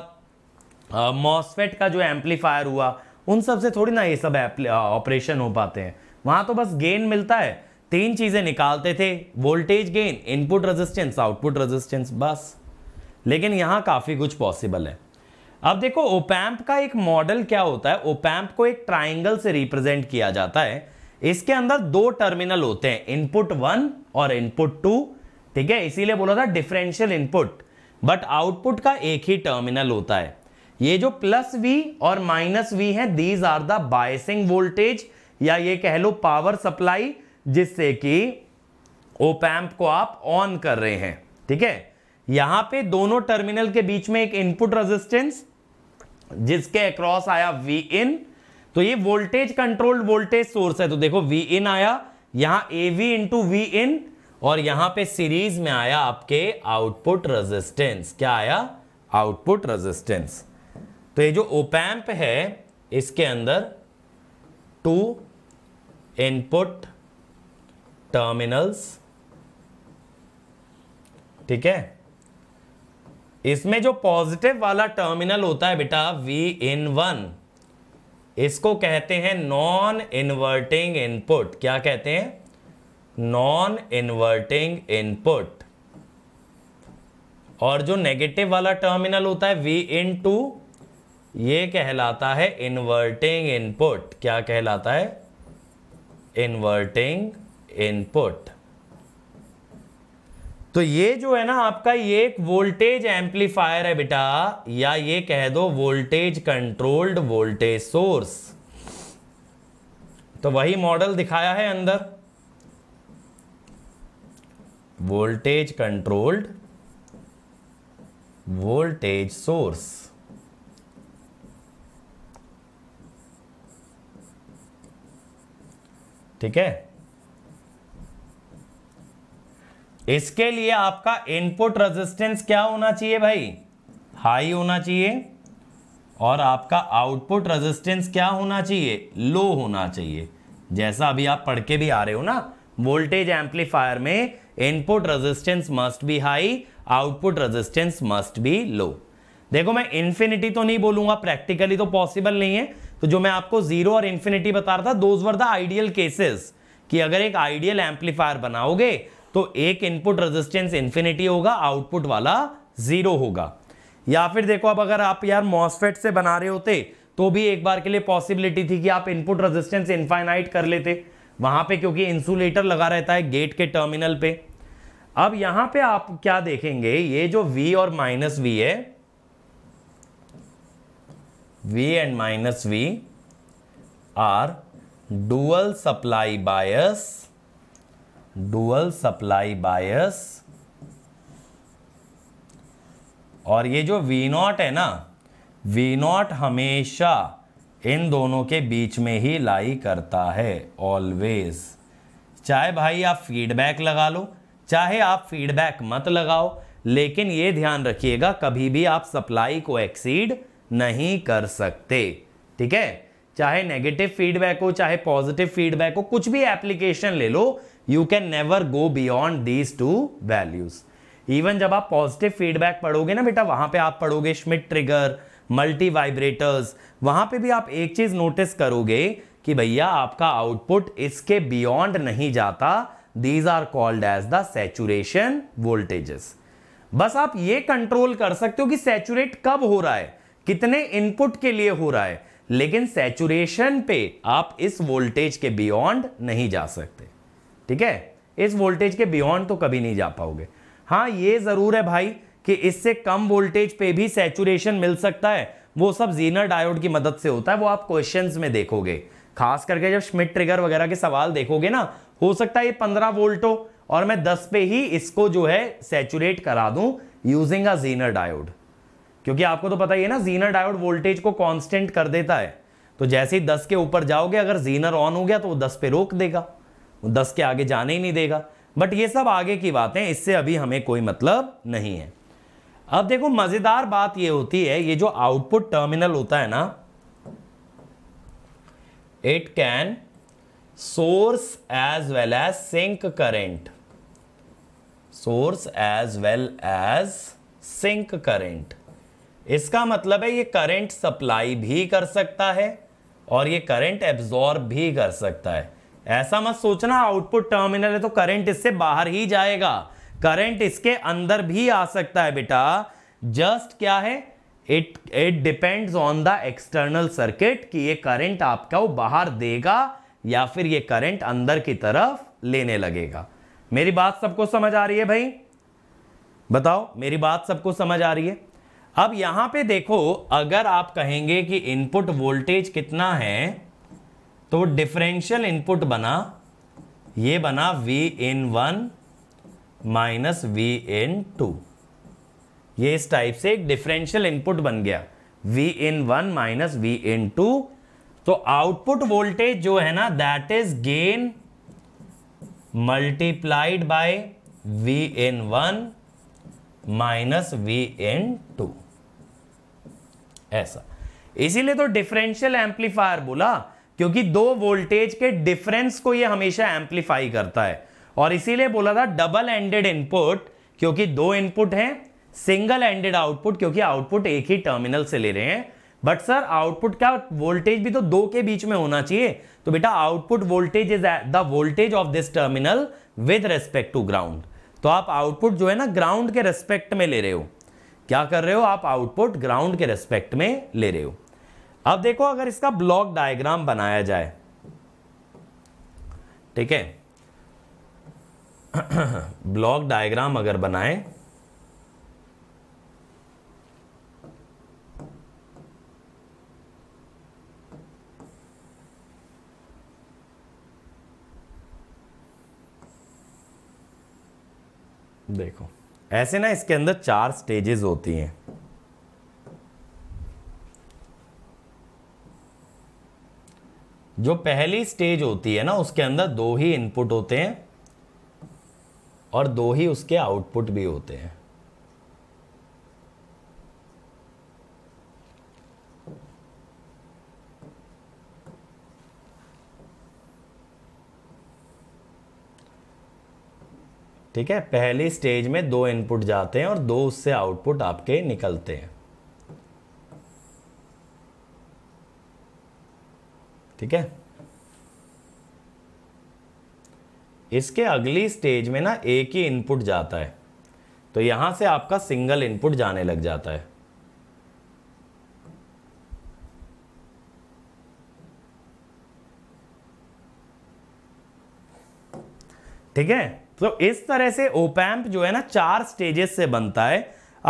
मॉसफेट का जो एम्पलीफायर हुआ उन सब से थोड़ी ना ये सब ऑपरेशन हो पाते हैं वहां तो बस गेन मिलता है तीन चीजें निकालते थे voltage gain input resistance output resistance बस लेकिन यहां काफी कुछ पॉसिबल है अब देखो ओपैम्प का एक मॉडल क्या होता है ओपैम्प को एक ट्राइंगल से रिप्रेजेंट किया जाता है इसके अंदर दो टर्मिनल होते हैं इनपुट वन और इनपुट टू ठीक है इसीलिए बोला था डिफरेंशियल इनपुट बट आउटपुट का एक ही टर्मिनल होता है ये जो प्लस वी और माइनस वी है these are the biasing voltage या ये कह लो पावर सप्लाई जिससे कि ओपैम्प को आप ऑन कर रहे हैं ठीक है यहां पे दोनों टर्मिनल के बीच में एक इनपुट रेजिस्टेंस जिसके अक्रॉस आया वी इन तो ये वोल्टेज कंट्रोल्ड वोल्टेज सोर्स है तो देखो वी इन आया यहां A V into V in और यहां पे सीरीज में आया आपके आउटपुट रेजिस्टेंस क्या आया आउटपुट रेजिस्टेंस तो ये जो ओपैम्प है इसके अंदर टू इनपुट टर्मिनल्स ठीक है इसमें जो पॉजिटिव वाला टर्मिनल होता है बेटा वी इन वन इसको कहते हैं नॉन इन्वर्टिंग इनपुट क्या कहते हैं नॉन इन्वर्टिंग इनपुट और जो नेगेटिव वाला टर्मिनल होता है वी इन टू ये कहलाता है इन्वर्टिंग इनपुट क्या कहलाता है इन्वर्टिंग इनपुट तो ये जो है ना आपका ये एक वोल्टेज एम्पलीफायर है बेटा या ये कह दो वोल्टेज कंट्रोल्ड वोल्टेज सोर्स तो वही मॉडल दिखाया है अंदर वोल्टेज कंट्रोल्ड वोल्टेज सोर्स ठीक है इसके लिए आपका इनपुट रेजिस्टेंस क्या होना चाहिए भाई हाई होना चाहिए और आपका आउटपुट रेजिस्टेंस क्या होना चाहिए लो होना चाहिए जैसा अभी आप पढ़ के भी आ रहे हो ना वोल्टेज एम्पलीफायर में input resistance must be high output resistance must be low देखो मैं इन्फिनिटी तो नहीं बोलूंगा प्रैक्टिकली तो पॉसिबल नहीं है तो जो मैं आपको जीरो और इन्फिनिटी बता रहा था those were the ideal cases कि अगर एक आइडियल एम्पलीफायर बनाओगे तो एक इनपुट रेजिस्टेंस इन्फिनिटी होगा आउटपुट वाला जीरो होगा या फिर देखो अब अगर आप यार मॉसफेट से बना रहे होते तो भी एक बार के लिए पॉसिबिलिटी थी कि आप इनपुट रेजिस्टेंस इन्फाइनाइट कर लेते वहां पे क्योंकि इंसुलेटर लगा रहता है गेट के टर्मिनल पे अब यहां पे आप क्या देखेंगे ये जो V और माइनस वी है V and minus V are dual supply bias, dual supply bias और ये जो V नॉट है ना V नॉट हमेशा इन दोनों के बीच में ही लाई करता है ऑलवेज चाहे भाई आप फीडबैक लगा लो चाहे आप फीडबैक मत लगाओ लेकिन ये ध्यान रखिएगा कभी भी आप सप्लाई को एक्सीड नहीं कर सकते ठीक है चाहे नेगेटिव फीडबैक हो चाहे पॉजिटिव फीडबैक हो कुछ भी एप्लीकेशन ले लो you can never go beyond these two values even जब आप पॉजिटिव फीडबैक पढ़ोगे ना बेटा वहां पे आप पढ़ोगे स्मिट ट्रिगर मल्टी वाइब्रेटर्स वहां पे भी आप एक चीज नोटिस करोगे कि भैया आपका आउटपुट इसके बियॉन्ड नहीं जाता these are called as the saturation voltages बस आप ये कंट्रोल कर सकते हो कि सैचुरेट कब हो रहा है कितने इनपुट के लिए हो रहा है लेकिन सैचुरेशन पे आप इस वोल्टेज के बियॉन्ड नहीं जा सकते ठीक है इस वोल्टेज के बियॉन्ड तो कभी नहीं जा पाओगे हाँ ये ज़रूर है भाई कि इससे कम वोल्टेज पे भी सैचुरेशन मिल सकता है वो सब जीनर डायोड की मदद से होता है वो आप क्वेश्चंस में देखोगे खास करके जब स्मिट ट्रिगर वगैरह के सवाल देखोगे ना हो सकता है ये पंद्रह वोल्ट हो और मैं दस पे ही इसको जो है सैचुरेट करा दूं यूजिंग अ जीनर डायोड क्योंकि आपको तो पता ही है ना जीनर डायोड वोल्टेज को कांस्टेंट कर देता है तो जैसे ही 10 के ऊपर जाओगे अगर जीनर ऑन हो गया तो वो 10 पे रोक देगा वो 10 के आगे जाने ही नहीं देगा बट ये सब आगे की बातें इससे अभी हमें कोई मतलब नहीं है अब देखो मज़ेदार बात ये होती है ये जो आउटपुट टर्मिनल होता है ना it can source as well as sink current source as well as sink current इसका मतलब है ये करंट सप्लाई भी कर सकता है और ये करंट एब्जॉर्ब भी कर सकता है ऐसा मत सोचना आउटपुट टर्मिनल है तो करंट इससे बाहर ही जाएगा करंट इसके अंदर भी आ सकता है बेटा जस्ट क्या है it it depends on the external circuit कि ये करंट आपका वो बाहर देगा या फिर ये करंट अंदर की तरफ लेने लगेगा मेरी बात सबको समझ आ रही है भाई बताओ मेरी बात सबको समझ आ रही है अब यहां पे देखो अगर आप कहेंगे कि इनपुट वोल्टेज कितना है तो डिफरेंशियल इनपुट बना ये बना V in one minus V in two ये इस टाइप से एक डिफरेंशियल इनपुट बन गया V in one minus V in two तो आउटपुट वोल्टेज जो है ना that is gain multiplied by V in one minus V in two ऐसा इसीलिए तो डिफरेंशियल एम्पलीफायर बोला क्योंकि दो वोल्टेज के डिफरेंस को ये हमेशा एम्पलीफाई करता है और इसीलिए बोला था डबल एंडेड इनपुट क्योंकि दो इनपुट हैं सिंगल एंडेड आउटपुट क्योंकि आउटपुट एक ही टर्मिनल से ले रहे हैं बट सर आउटपुट का वोल्टेज भी तो दो के बीच में होना चाहिए तो बेटा output voltage is the voltage of this terminal with respect to ground तो आप आउटपुट जो है ना ग्राउंड के रेस्पेक्ट में ले रहे हो क्या कर रहे हो आप आउटपुट ग्राउंड के रेस्पेक्ट में ले रहे हो अब देखो अगर इसका ब्लॉक डायग्राम बनाया जाए ठीक है ब्लॉक <clears throat> डायग्राम अगर बनाए देखो ऐसे ना इसके अंदर चार स्टेजेस होती हैं जो पहली स्टेज होती है ना उसके अंदर दो ही इनपुट होते हैं और दो ही उसके आउटपुट भी होते हैं ठीक है पहली स्टेज में दो इनपुट जाते हैं और दो उससे आउटपुट आपके निकलते हैं ठीक है इसके अगली स्टेज में ना एक ही इनपुट जाता है तो यहां से आपका सिंगल इनपुट जाने लग जाता है ठीक है तो इस तरह से ओपैम्प जो है ना चार स्टेजेस से बनता है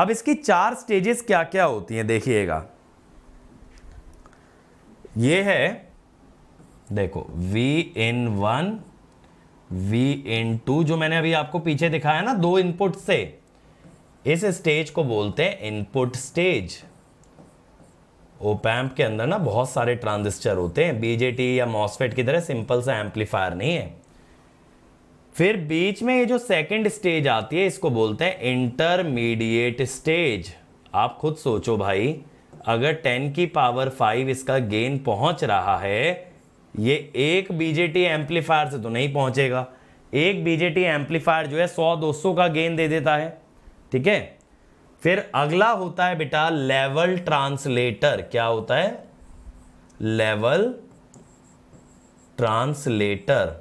अब इसकी चार स्टेजेस क्या क्या होती हैं देखिएगा ये है देखो V in one V in two जो मैंने अभी आपको पीछे दिखाया ना दो इनपुट से इस स्टेज को बोलते हैं इनपुट स्टेज ओपैम्प के अंदर ना बहुत सारे ट्रांजिस्टर होते हैं बीजेटी या मॉसफेट की तरह सिंपल सा एम्पलीफायर नहीं है फिर बीच में ये जो सेकंड स्टेज आती है इसको बोलते हैं इंटरमीडिएट स्टेज आप खुद सोचो भाई अगर टेन की पावर फाइव इसका गेन पहुंच रहा है ये एक बीजेटी एम्पलीफायर से तो नहीं पहुंचेगा एक बीजेटी एम्पलीफायर जो है सौ दो सौ का गेन दे देता है ठीक है फिर अगला होता है बेटा लेवल ट्रांसलेटर क्या होता है लेवल ट्रांसलेटर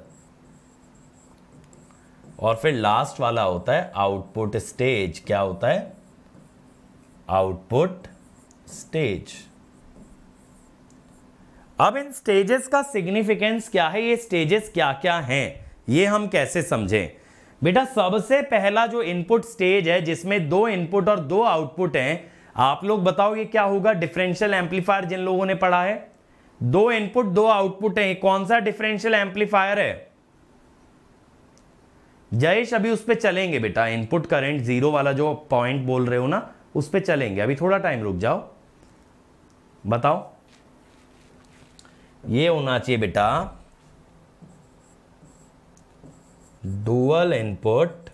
और फिर लास्ट वाला होता है आउटपुट स्टेज क्या होता है आउटपुट स्टेज अब इन स्टेजेस का सिग्निफिकेंस क्या है ये स्टेजेस क्या क्या हैं ये हम कैसे समझें बेटा सबसे पहला जो इनपुट स्टेज है जिसमें दो इनपुट और दो आउटपुट हैं आप लोग बताओ ये क्या होगा डिफरेंशियल एम्पलीफायर जिन लोगों ने पढ़ा है दो इनपुट दो आउटपुट है कौन सा डिफरेंशियल एम्पलीफायर है जयेश अभी उस पर चलेंगे बेटा इनपुट करंट जीरो वाला जो पॉइंट बोल रहे हो ना उस पर चलेंगे अभी थोड़ा टाइम रुक जाओ बताओ ये होना चाहिए बेटा dual input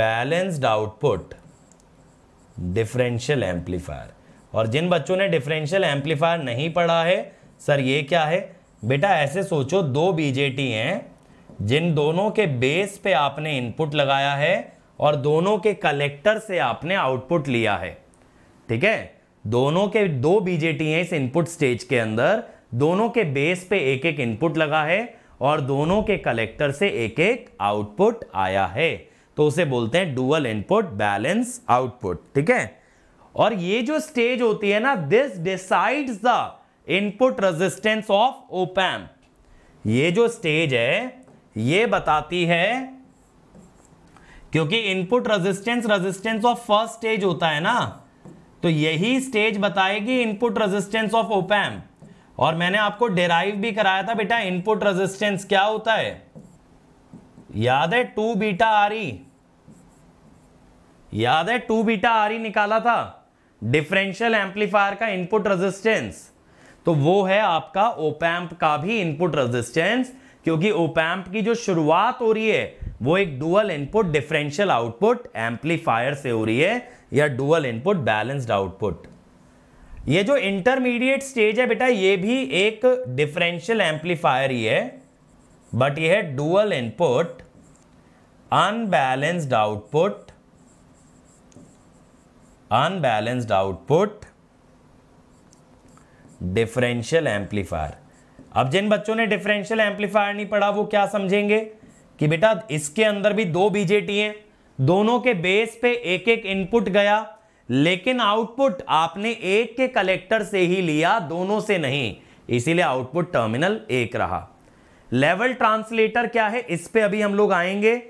balanced output differential amplifier और जिन बच्चों ने डिफरेंशियल एम्पलीफायर नहीं पढ़ा है सर ये क्या है बेटा ऐसे सोचो दो बीजेटी हैं जिन दोनों के बेस पे आपने इनपुट लगाया है और दोनों के कलेक्टर से आपने आउटपुट लिया है ठीक है दोनों के दो बीजेटी हैं इस इनपुट स्टेज के अंदर दोनों के बेस पे एक एक इनपुट लगा है और दोनों के कलेक्टर से एक एक आउटपुट आया है तो उसे बोलते हैं डुअल इनपुट बैलेंस आउटपुट ठीक है और ये जो स्टेज होती है ना this decides the input resistance of opamp ये जो स्टेज है ये बताती है क्योंकि input resistance resistance of first stage होता है ना तो यही स्टेज बताएगी इनपुट रेजिस्टेंस ऑफ ओपैम और मैंने आपको डेराइव भी कराया था बेटा इनपुट रेजिस्टेंस क्या होता है याद है टू बीटा आर ई याद है टू बीटा आर ई निकाला था डिफरेंशियल एम्पलीफायर का इनपुट रेजिस्टेंस तो वो है आपका ओपैम्प का भी इनपुट रेजिस्टेंस क्योंकि ओपैम्प की जो शुरुआत हो रही है वो एक dual input differential output amplifier से हो रही है या डुअल इनपुट बैलेंस्ड आउटपुट ये जो इंटरमीडिएट स्टेज है बेटा ये भी एक डिफरेंशियल एम्पलीफायर ही है बट ये है dual input unbalanced output unbalanced output differential amplifier अब जिन बच्चों ने डिफरेंशियल एम्पलीफायर नहीं पढ़ा वो क्या समझेंगे कि बेटा इसके अंदर भी दो बीजेटी हैं दोनों के बेस पे एक एक इनपुट गया लेकिन आउटपुट आपने एक के कलेक्टर से ही लिया दोनों से नहीं इसीलिए आउटपुट टर्मिनल एक रहा लेवल ट्रांसलेटर क्या है इस पे अभी हम लोग आएंगे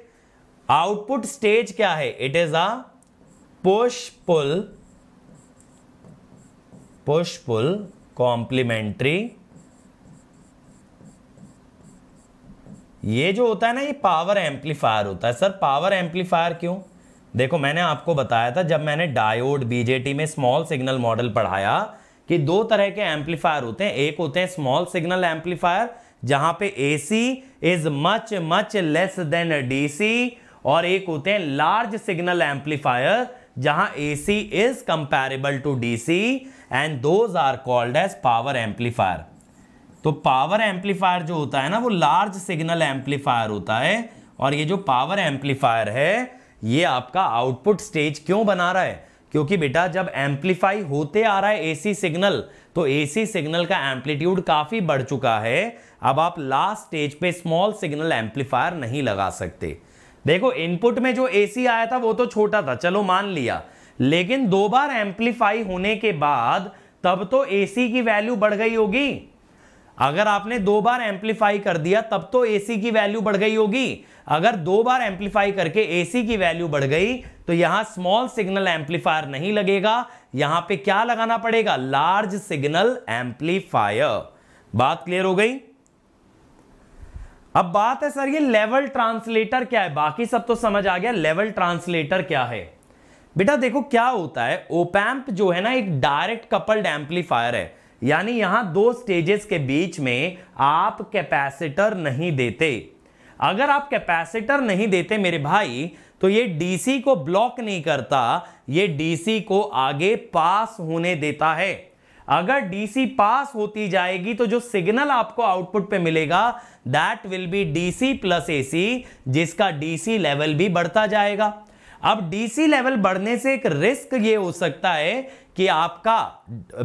आउटपुट स्टेज क्या है it is a push pull push pull complementary ये जो होता है ना ये पावर एम्पलीफायर होता है सर पावर एम्पलीफायर क्यों देखो मैंने आपको बताया था जब मैंने डायोड बीजेटी में स्मॉल सिग्नल मॉडल पढ़ाया कि दो तरह के एम्पलीफायर होते हैं एक होते हैं स्मॉल सिग्नल एम्पलीफायर जहां पे AC is much much less than DC और एक होते हैं लार्ज सिग्नल एम्पलीफायर जहां AC is comparable to DC and those are called as power amplifier तो पावर एम्पलीफायर जो होता है ना वो लार्ज सिग्नल एम्पलीफायर होता है और ये जो पावर एम्पलीफायर है ये आपका आउटपुट स्टेज क्यों बना रहा है क्योंकि बेटा जब एम्पलीफाई होते आ रहा है एसी सिग्नल तो एसी सिग्नल का एम्पलीट्यूड काफ़ी बढ़ चुका है अब आप लास्ट स्टेज पे स्मॉल सिग्नल एम्पलीफायर नहीं लगा सकते देखो इनपुट में जो एसी आया था वो तो छोटा था चलो मान लिया लेकिन दो बार एम्पलीफाई होने के बाद तब तो एसी की वैल्यू बढ़ गई होगी अगर आपने दो बार एम्पलीफाई कर दिया तब तो एसी की वैल्यू बढ़ गई होगी अगर दो बार एम्पलीफाई करके एसी की वैल्यू बढ़ गई तो यहां स्मॉल सिग्नल एम्पलीफायर नहीं लगेगा यहां पे क्या लगाना पड़ेगा लार्ज सिग्नल एम्पलीफायर बात क्लियर हो गई अब बात है सर ये लेवल ट्रांसलेटर क्या है बाकी सब तो समझ आ गया लेवल ट्रांसलेटर क्या है बेटा देखो क्या होता है ओपैम्प जो है ना एक डायरेक्ट कपल्ड एम्पलीफायर है यानी यहां दो स्टेजेस के बीच में आप कैपेसिटर नहीं देते अगर आप कैपेसिटर नहीं देते मेरे भाई तो ये डीसी को ब्लॉक नहीं करता ये डीसी को आगे पास होने देता है अगर डीसी पास होती जाएगी तो जो सिग्नल आपको आउटपुट पे मिलेगा that will be DC plus AC जिसका डीसी लेवल भी बढ़ता जाएगा अब डीसी लेवल बढ़ने से एक रिस्क ये हो सकता है कि आपका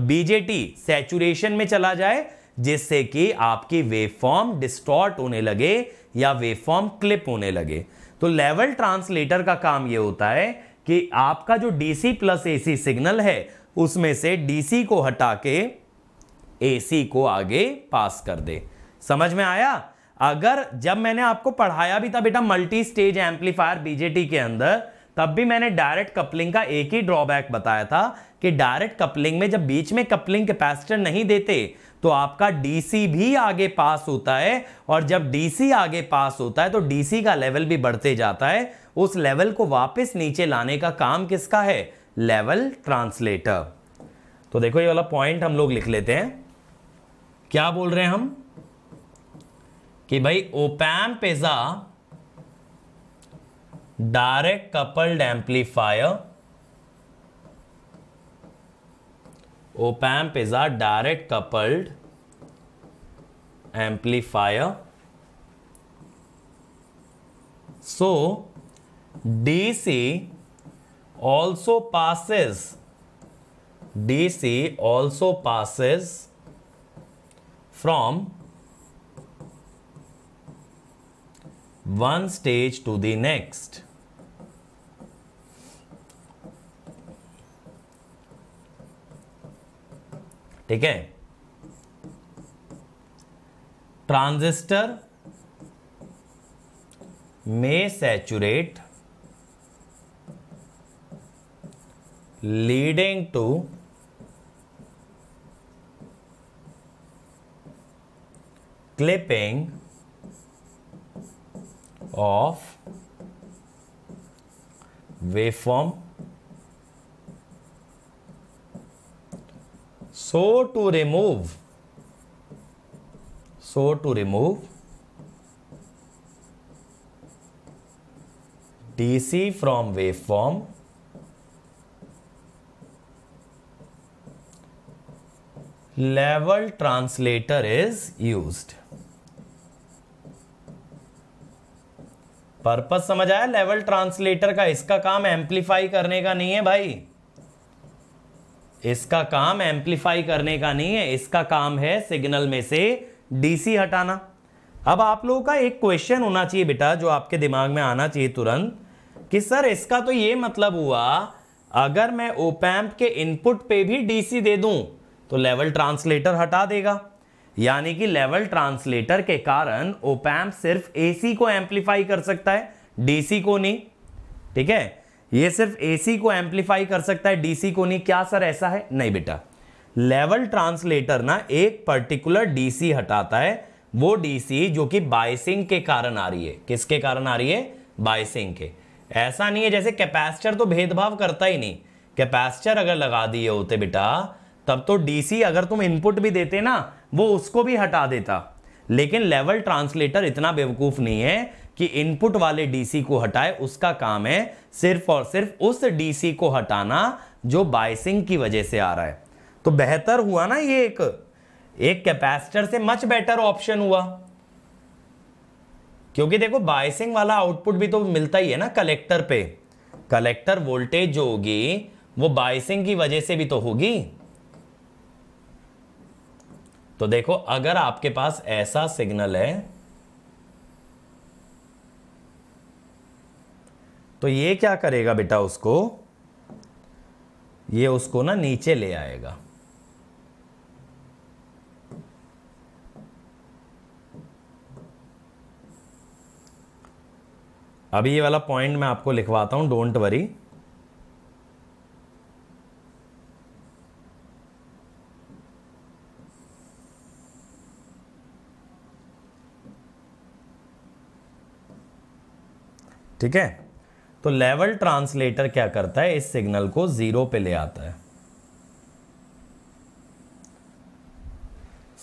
बीजेटी सैचुरेशन में चला जाए जिससे कि आपकी वेवफॉर्म डिस्टॉर्ट होने लगे या वेवफॉर्म क्लिप होने लगे तो लेवल ट्रांसलेटर का काम यह होता है कि आपका जो डीसी प्लस एसी सिग्नल है उसमें से डीसी को हटा के एसी को आगे पास कर दे समझ में आया अगर जब मैंने आपको पढ़ाया भी था बेटा मल्टी स्टेज एम्पलीफायर बीजेटी के अंदर तब भी मैंने डायरेक्ट कपलिंग का एक ही ड्रॉबैक बताया था कि डायरेक्ट कपलिंग में जब बीच में कपलिंग कैपेसिटर नहीं देते तो आपका डीसी भी आगे पास होता है और जब डीसी आगे पास होता है तो डीसी का लेवल भी बढ़ते जाता है उस लेवल को वापस नीचे लाने का काम किसका है लेवल ट्रांसलेटर तो देखो ये वाला पॉइंट हम लोग लिख लेते हैं क्या बोल रहे हैं हम कि भाई ओपैम पेजा direct coupled amplifier Opamp is a direct coupled amplifier. So, DC also passes, DC also passes from one stage to the next. ठीक है ट्रांजिस्टर मे saturate leading to clipping of waveform so to remove so to remove dc from waveform level translator is used purpose समझ आया level translator का इसका काम amplify करने का नहीं है भाई इसका काम एम्पलीफाई करने का नहीं है इसका काम है सिग्नल में से डीसी हटाना अब आप लोगों का एक क्वेश्चन होना चाहिए बेटा जो आपके दिमाग में आना चाहिए तुरंत कि सर इसका तो ये मतलब हुआ अगर मैं ओपैम्प के इनपुट पे भी डीसी दे दूं तो लेवल ट्रांसलेटर हटा देगा यानी कि लेवल ट्रांसलेटर के कारण ओपैम्प सिर्फ एसी को एम्पलीफाई कर सकता है डीसी को नहीं ठीक है ये सिर्फ एसी को एम्पलीफाई कर सकता है डीसी को नहीं क्या सर ऐसा है नहीं बेटा लेवल ट्रांसलेटर ना एक पर्टिकुलर डीसी हटाता है वो डीसी जो कि बायसिंग के कारण आ रही है किसके कारण आ रही है बायसिंग के ऐसा नहीं है जैसे कैपेसिटर तो भेदभाव करता ही नहीं कैपेसिटर अगर लगा दिए होते बेटा तब तो डीसी अगर तुम इनपुट भी देते ना वो उसको भी हटा देता लेकिन लेवल ट्रांसलेटर इतना बेवकूफ नहीं है कि इनपुट वाले डीसी को हटाए उसका काम है सिर्फ और सिर्फ उस डीसी को हटाना जो बाइसिंग की वजह से आ रहा है तो बेहतर हुआ ना ये एक एक कैपेसिटर से मच बेटर ऑप्शन हुआ क्योंकि देखो बाइसिंग वाला आउटपुट भी तो मिलता ही है ना कलेक्टर पे कलेक्टर वोल्टेज जो होगी वो बाइसिंग की वजह से भी तो होगी तो देखो अगर आपके पास ऐसा सिग्नल है तो ये क्या करेगा बेटा उसको ये उसको ना नीचे ले आएगा अभी ये वाला पॉइंट मैं आपको लिखवाता हूं डोंट वरी ठीक है तो लेवल ट्रांसलेटर क्या करता है इस सिग्नल को ज़ीरो पे ले आता है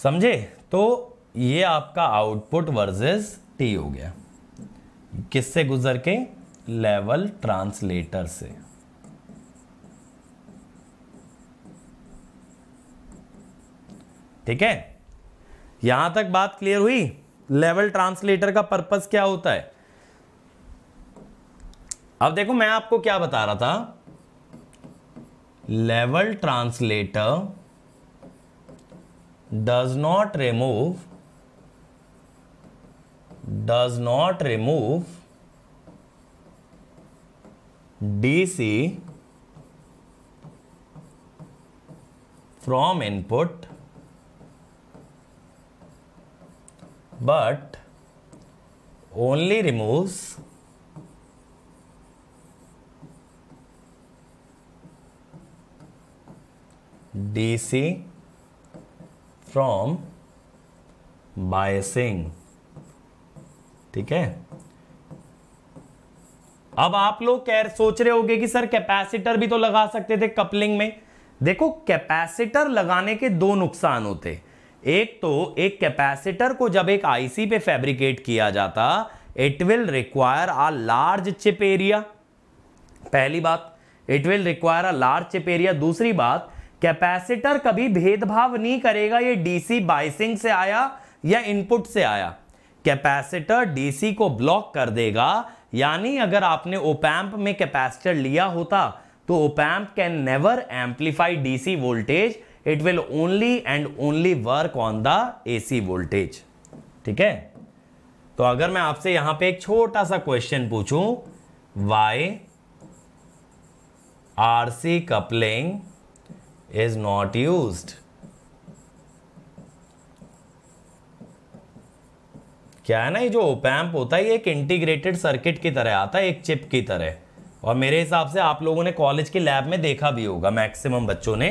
समझे तो ये आपका आउटपुट वर्सेस टी हो गया किससे गुजर के लेवल ट्रांसलेटर से ठीक है यहां तक बात क्लियर हुई लेवल ट्रांसलेटर का पर्पस क्या होता है अब देखो मैं आपको क्या बता रहा था level translator does not remove does not remove D C from input but only removes DC from biasing ठीक है अब आप लोग कह सोच रहे होंगे कि सर कैपेसिटर भी तो लगा सकते थे कपलिंग में देखो कैपेसिटर लगाने के दो नुकसान होते एक तो एक कैपेसिटर को जब एक आईसी पे फैब्रिकेट किया जाता it will require a large chip area पहली बात it will require a large chip area दूसरी बात कैपेसिटर कभी भेदभाव नहीं करेगा ये डीसी बाइसिंग से आया या इनपुट से आया कैपेसिटर डीसी को ब्लॉक कर देगा यानी अगर आपने ओपैम्प में कैपेसिटर लिया होता तो opamp can never amplify DC voltage it will only and only work on the AC voltage ठीक है तो अगर मैं आपसे यहां पे एक छोटा सा क्वेश्चन पूछूं why RC coupling is not used क्या है ना ये जो ओपैम्प होता है ये एक इंटीग्रेटेड सर्किट की तरह आता है एक चिप की तरह और मेरे हिसाब से आप लोगों ने कॉलेज के लैब में देखा भी होगा मैक्सिमम बच्चों ने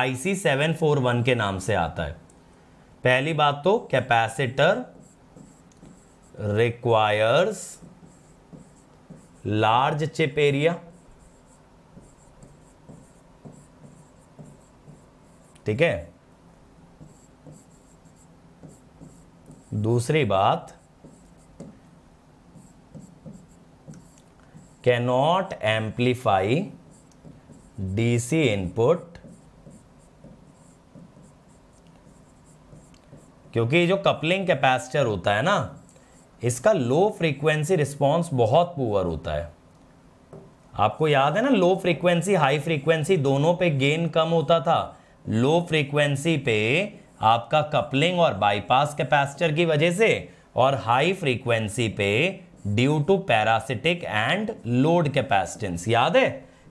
आईसी सेवन फोर वन के नाम से आता है पहली बात तो capacitor requires large chip area ठीक है दूसरी बात cannot amplify डीसी इनपुट क्योंकि जो कपलिंग कैपेसिटर होता है ना इसका लो फ्रीक्वेंसी रिस्पांस बहुत पुअर होता है आपको याद है ना लो फ्रीक्वेंसी हाई फ्रीक्वेंसी दोनों पे गेन कम होता था लो फ्रीक्वेंसी पे आपका कपलिंग और बाईपास कैपेसिटर की वजह से और हाई फ्रीक्वेंसी पे due to parasitic and load capacitance याद है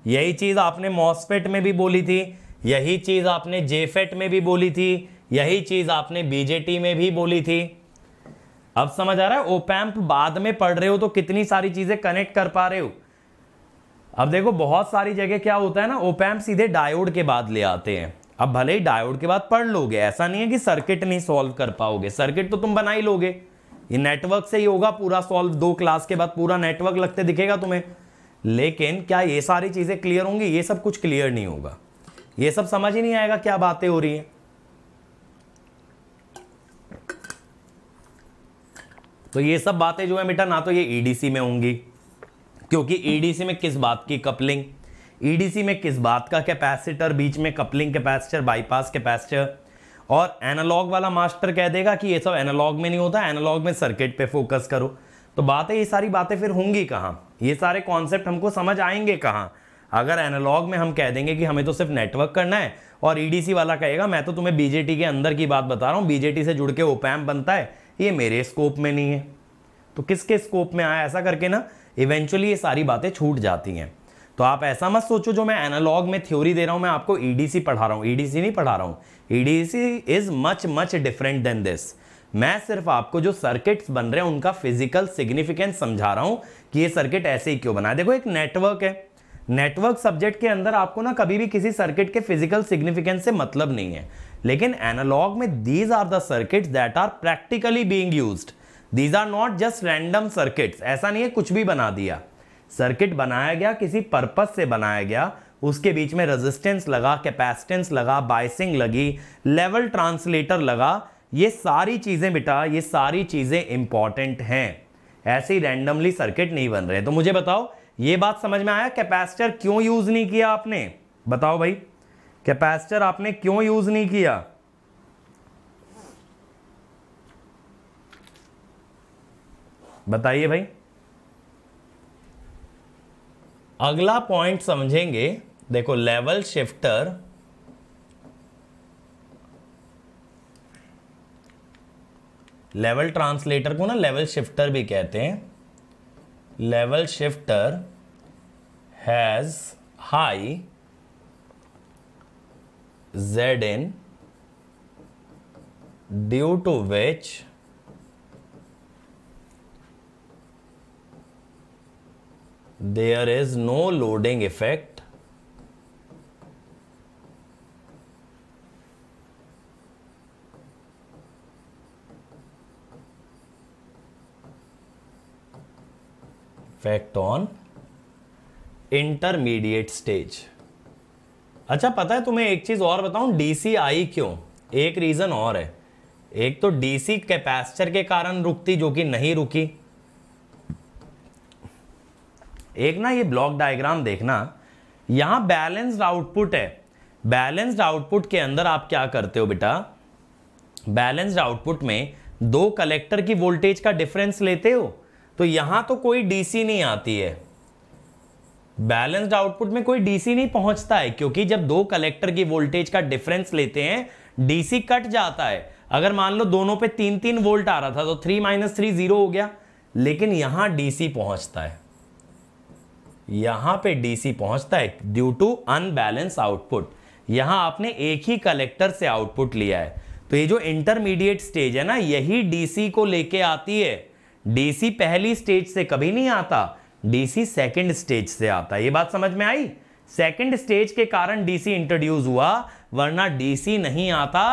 यही चीज़ आपने मॉसफेट में भी बोली थी यही चीज़ आपने जेफेट में भी बोली थी यही चीज़ आपने बीजेटी में भी बोली थी अब समझ आ रहा है ओपैम्प बाद में पढ़ रहे हो तो कितनी सारी चीज़ें कनेक्ट कर पा रहे हो अब देखो बहुत सारी जगह क्या होता है ना ओपैम्प सीधे डायोड के बाद ले आते हैं अब भले ही डायोड के बाद पढ़ लोगे ऐसा नहीं है कि सर्किट नहीं सॉल्व कर पाओगे सर्किट तो तुम बना ही लोगे ये नेटवर्क से ही होगा पूरा सॉल्व दो क्लास के बाद पूरा नेटवर्क लगते दिखेगा तुम्हें लेकिन क्या ये सारी चीज़ें क्लियर होंगी ये सब कुछ क्लियर नहीं होगा ये सब समझ ही नहीं आएगा क्या बातें हो रही है तो ये सब बातें जो है बेटा ना तो ये ईडीसी e में होंगी क्योंकि ईडीसी e में किस बात की कपलिंग ईडीसी e में किस बात का कैपेसिटर बीच में कपलिंग कैपेसिटर बाईपास कैपेसिटर और एनालॉग वाला मास्टर कह देगा कि ये सब एनालॉग में नहीं होता एनालॉग में सर्किट पे फोकस करो तो बातें ये सारी बातें फिर होंगी कहाँ ये सारे कॉन्सेप्ट हमको समझ आएंगे कहाँ अगर एनालॉग में हम कह देंगे कि हमें तो सिर्फ नेटवर्क करना है और ईडीसी e वाला कहेगा मैं तो तुम्हें बीजेटी के अंदर की बात बता रहा हूँ बीजेटी से जुड़ के ओपैम बनता है ये मेरे स्कोप में नहीं है तो किसके स्कोप में आया ऐसा करके ना इवेंचुअली ये सारी बातें छूट जाती हैं तो आप ऐसा मत सोचो जो मैं एनालॉग में थ्योरी दे रहा हूँ मैं आपको ईडीसी e पढ़ा रहा हूँ ईडीसी e नहीं पढ़ा रहा हूँ EDC is much much different than this मैं सिर्फ आपको जो सर्किट्स बन रहे हैं उनका फिजिकल सिग्निफिकेंस समझा रहा हूँ कि ये सर्किट ऐसे ही क्यों बना देखो एक नेटवर्क है नेटवर्क सब्जेक्ट के अंदर आपको ना कभी भी किसी सर्किट के फिजिकल सिग्निफिकेंस से मतलब नहीं है लेकिन एनालॉग में these are the circuits that are practically being used these are not just random circuits ऐसा नहीं है कुछ भी बना दिया सर्किट बनाया गया किसी पर्पज से बनाया गया उसके बीच में रेजिस्टेंस लगा कैपेसिटेंस लगा बाइसिंग लगी लेवल ट्रांसलेटर लगा ये सारी चीज़ें बेटा ये सारी चीज़ें इंपॉर्टेंट हैं ऐसे ही रैंडमली सर्किट नहीं बन रहे तो मुझे बताओ ये बात समझ में आया कैपेसिटर क्यों यूज़ नहीं किया आपने बताओ भाई कैपेसिटर आपने क्यों यूज़ नहीं किया बताइए भाई अगला पॉइंट समझेंगे देखो लेवल शिफ्टर लेवल ट्रांसलेटर को ना लेवल शिफ्टर भी कहते हैं level shifter has high Z in due to which there is no loading effect effect on intermediate stage अच्छा पता है तुम्हें एक चीज और बताऊं डीसी आई क्यों एक रीजन और है एक तो डीसी कैपेसिटर के कारण रुकती जो कि नहीं रुकी एक ना ये ब्लॉक डायग्राम देखना यहां बैलेंस्ड आउटपुट है बैलेंस्ड आउटपुट के अंदर आप क्या करते हो बेटा बैलेंस्ड आउटपुट में दो कलेक्टर की वोल्टेज का डिफरेंस लेते हो तो यहां तो कोई डीसी नहीं आती है बैलेंस्ड आउटपुट में कोई डीसी नहीं पहुंचता है क्योंकि जब दो कलेक्टर की वोल्टेज का डिफरेंस लेते हैं डीसी कट जाता है अगर मान लो दोनों पे तीन तीन वोल्ट आ रहा था तो थ्री माइनस थ्री जीरो हो गया लेकिन यहां डीसी पहुंचता है यहाँ पे डीसी पहुंचता है ड्यू टू अनबैलेंस आउटपुट यहां आपने एक ही कलेक्टर से आउटपुट लिया है तो ये जो इंटरमीडिएट स्टेज है ना यही डीसी को लेके आती है डीसी पहली स्टेज से कभी नहीं आता डीसी सेकंड स्टेज से आता ये बात समझ में आई सेकंड स्टेज के कारण डीसी इंट्रोड्यूस हुआ वरना डीसी नहीं आता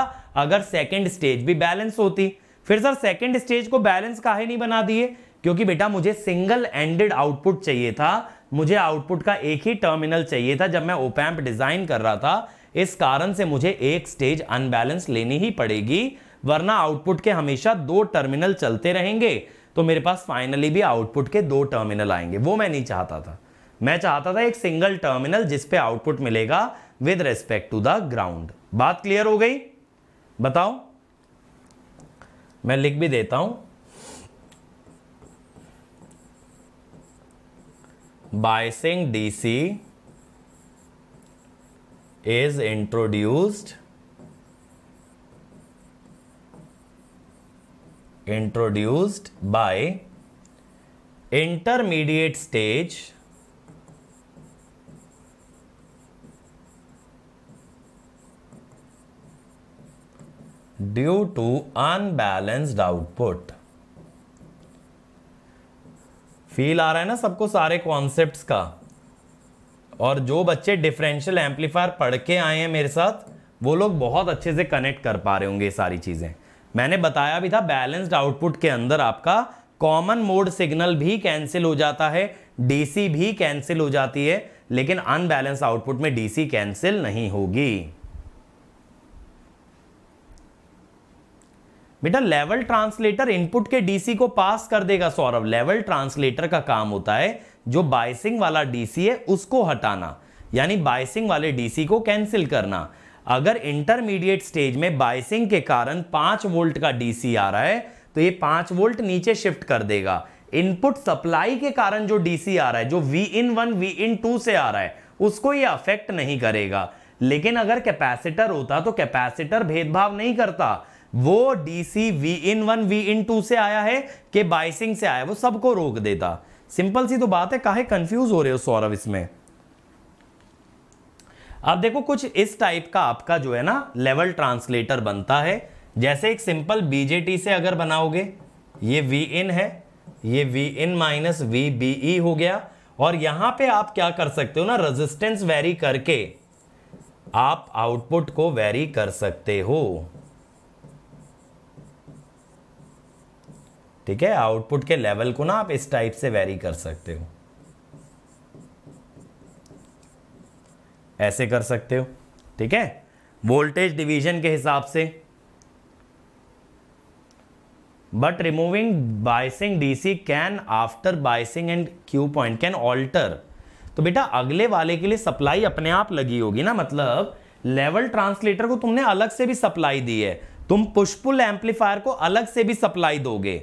अगर सेकंड स्टेज भी बैलेंस होती फिर सर सेकंड स्टेज को बैलेंस काहे नहीं बना दिए क्योंकि बेटा मुझे सिंगल एंडेड आउटपुट चाहिए था मुझे आउटपुट का एक ही टर्मिनल चाहिए था जब मैं ओपैम्प डिज़ाइन कर रहा था इस कारण से मुझे एक स्टेज अनबैलेंस लेनी ही पड़ेगी वरना आउटपुट के हमेशा दो टर्मिनल चलते रहेंगे तो मेरे पास फाइनली भी आउटपुट के दो टर्मिनल आएंगे वो मैं नहीं चाहता था मैं चाहता था एक सिंगल टर्मिनल जिसपे आउटपुट मिलेगा with respect to the ground बात क्लियर हो गई बताओ मैं लिख भी देता हूं biasing DC is introduced introduced by intermediate stage due to unbalanced output feel आ रहा है ना सबको सारे कॉन्सेप्ट्स का और जो बच्चे डिफरेंशियल एम्पलीफायर पढ़ के आए हैं मेरे साथ वो लोग बहुत अच्छे से कनेक्ट कर पा रहे होंगे ये सारी चीज़ें मैंने बताया भी था बैलेंस्ड आउटपुट के अंदर आपका कॉमन मोड सिग्नल भी कैंसिल हो जाता है डीसी भी कैंसिल हो जाती है लेकिन अनबैलेंस आउटपुट में डीसी कैंसिल नहीं होगी बेटा लेवल ट्रांसलेटर इनपुट के डीसी को पास कर देगा सौरभ लेवल ट्रांसलेटर का काम होता है जो बाइसिंग वाला डीसी है उसको हटाना यानी बाइसिंग वाले डीसी को कैंसिल करना अगर इंटरमीडिएट स्टेज में बाइसिंग के कारण पांच वोल्ट का डीसी आ रहा है तो ये पांच वोल्ट नीचे शिफ्ट कर देगा इनपुट सप्लाई के कारण जो डीसी आ रहा है जो V in one V in two से आ रहा है उसको ये अफेक्ट नहीं करेगा लेकिन अगर कैपेसिटर होता तो कैपेसिटर भेदभाव नहीं करता वो D C V in one V in two से आया है कि बाइसिंग से आया वो सबको रोक देता सिंपल सी तो बात है काहे कंफ्यूज हो रहे हो सौरभ इसमें अब देखो कुछ इस टाइप का आपका जो है ना लेवल ट्रांसलेटर बनता है जैसे एक सिंपल बीजेटी से अगर बनाओगे ये वी इन है ये V in minus V B E हो गया और यहां पे आप क्या कर सकते हो ना रेजिस्टेंस वेरी करके आप आउटपुट को वेरी कर सकते हो ठीक है आउटपुट के लेवल को ना आप इस टाइप से वेरी कर सकते हो ऐसे कर सकते हो ठीक है वोल्टेज डिवीजन के हिसाब से but removing biasing DC can after biasing and Q point can alter तो बेटा अगले वाले के लिए सप्लाई अपने आप लगी होगी ना मतलब लेवल ट्रांसलेटर को तुमने अलग से भी सप्लाई दी है तुम पुष्पुल एम्पलीफायर को अलग से भी सप्लाई दोगे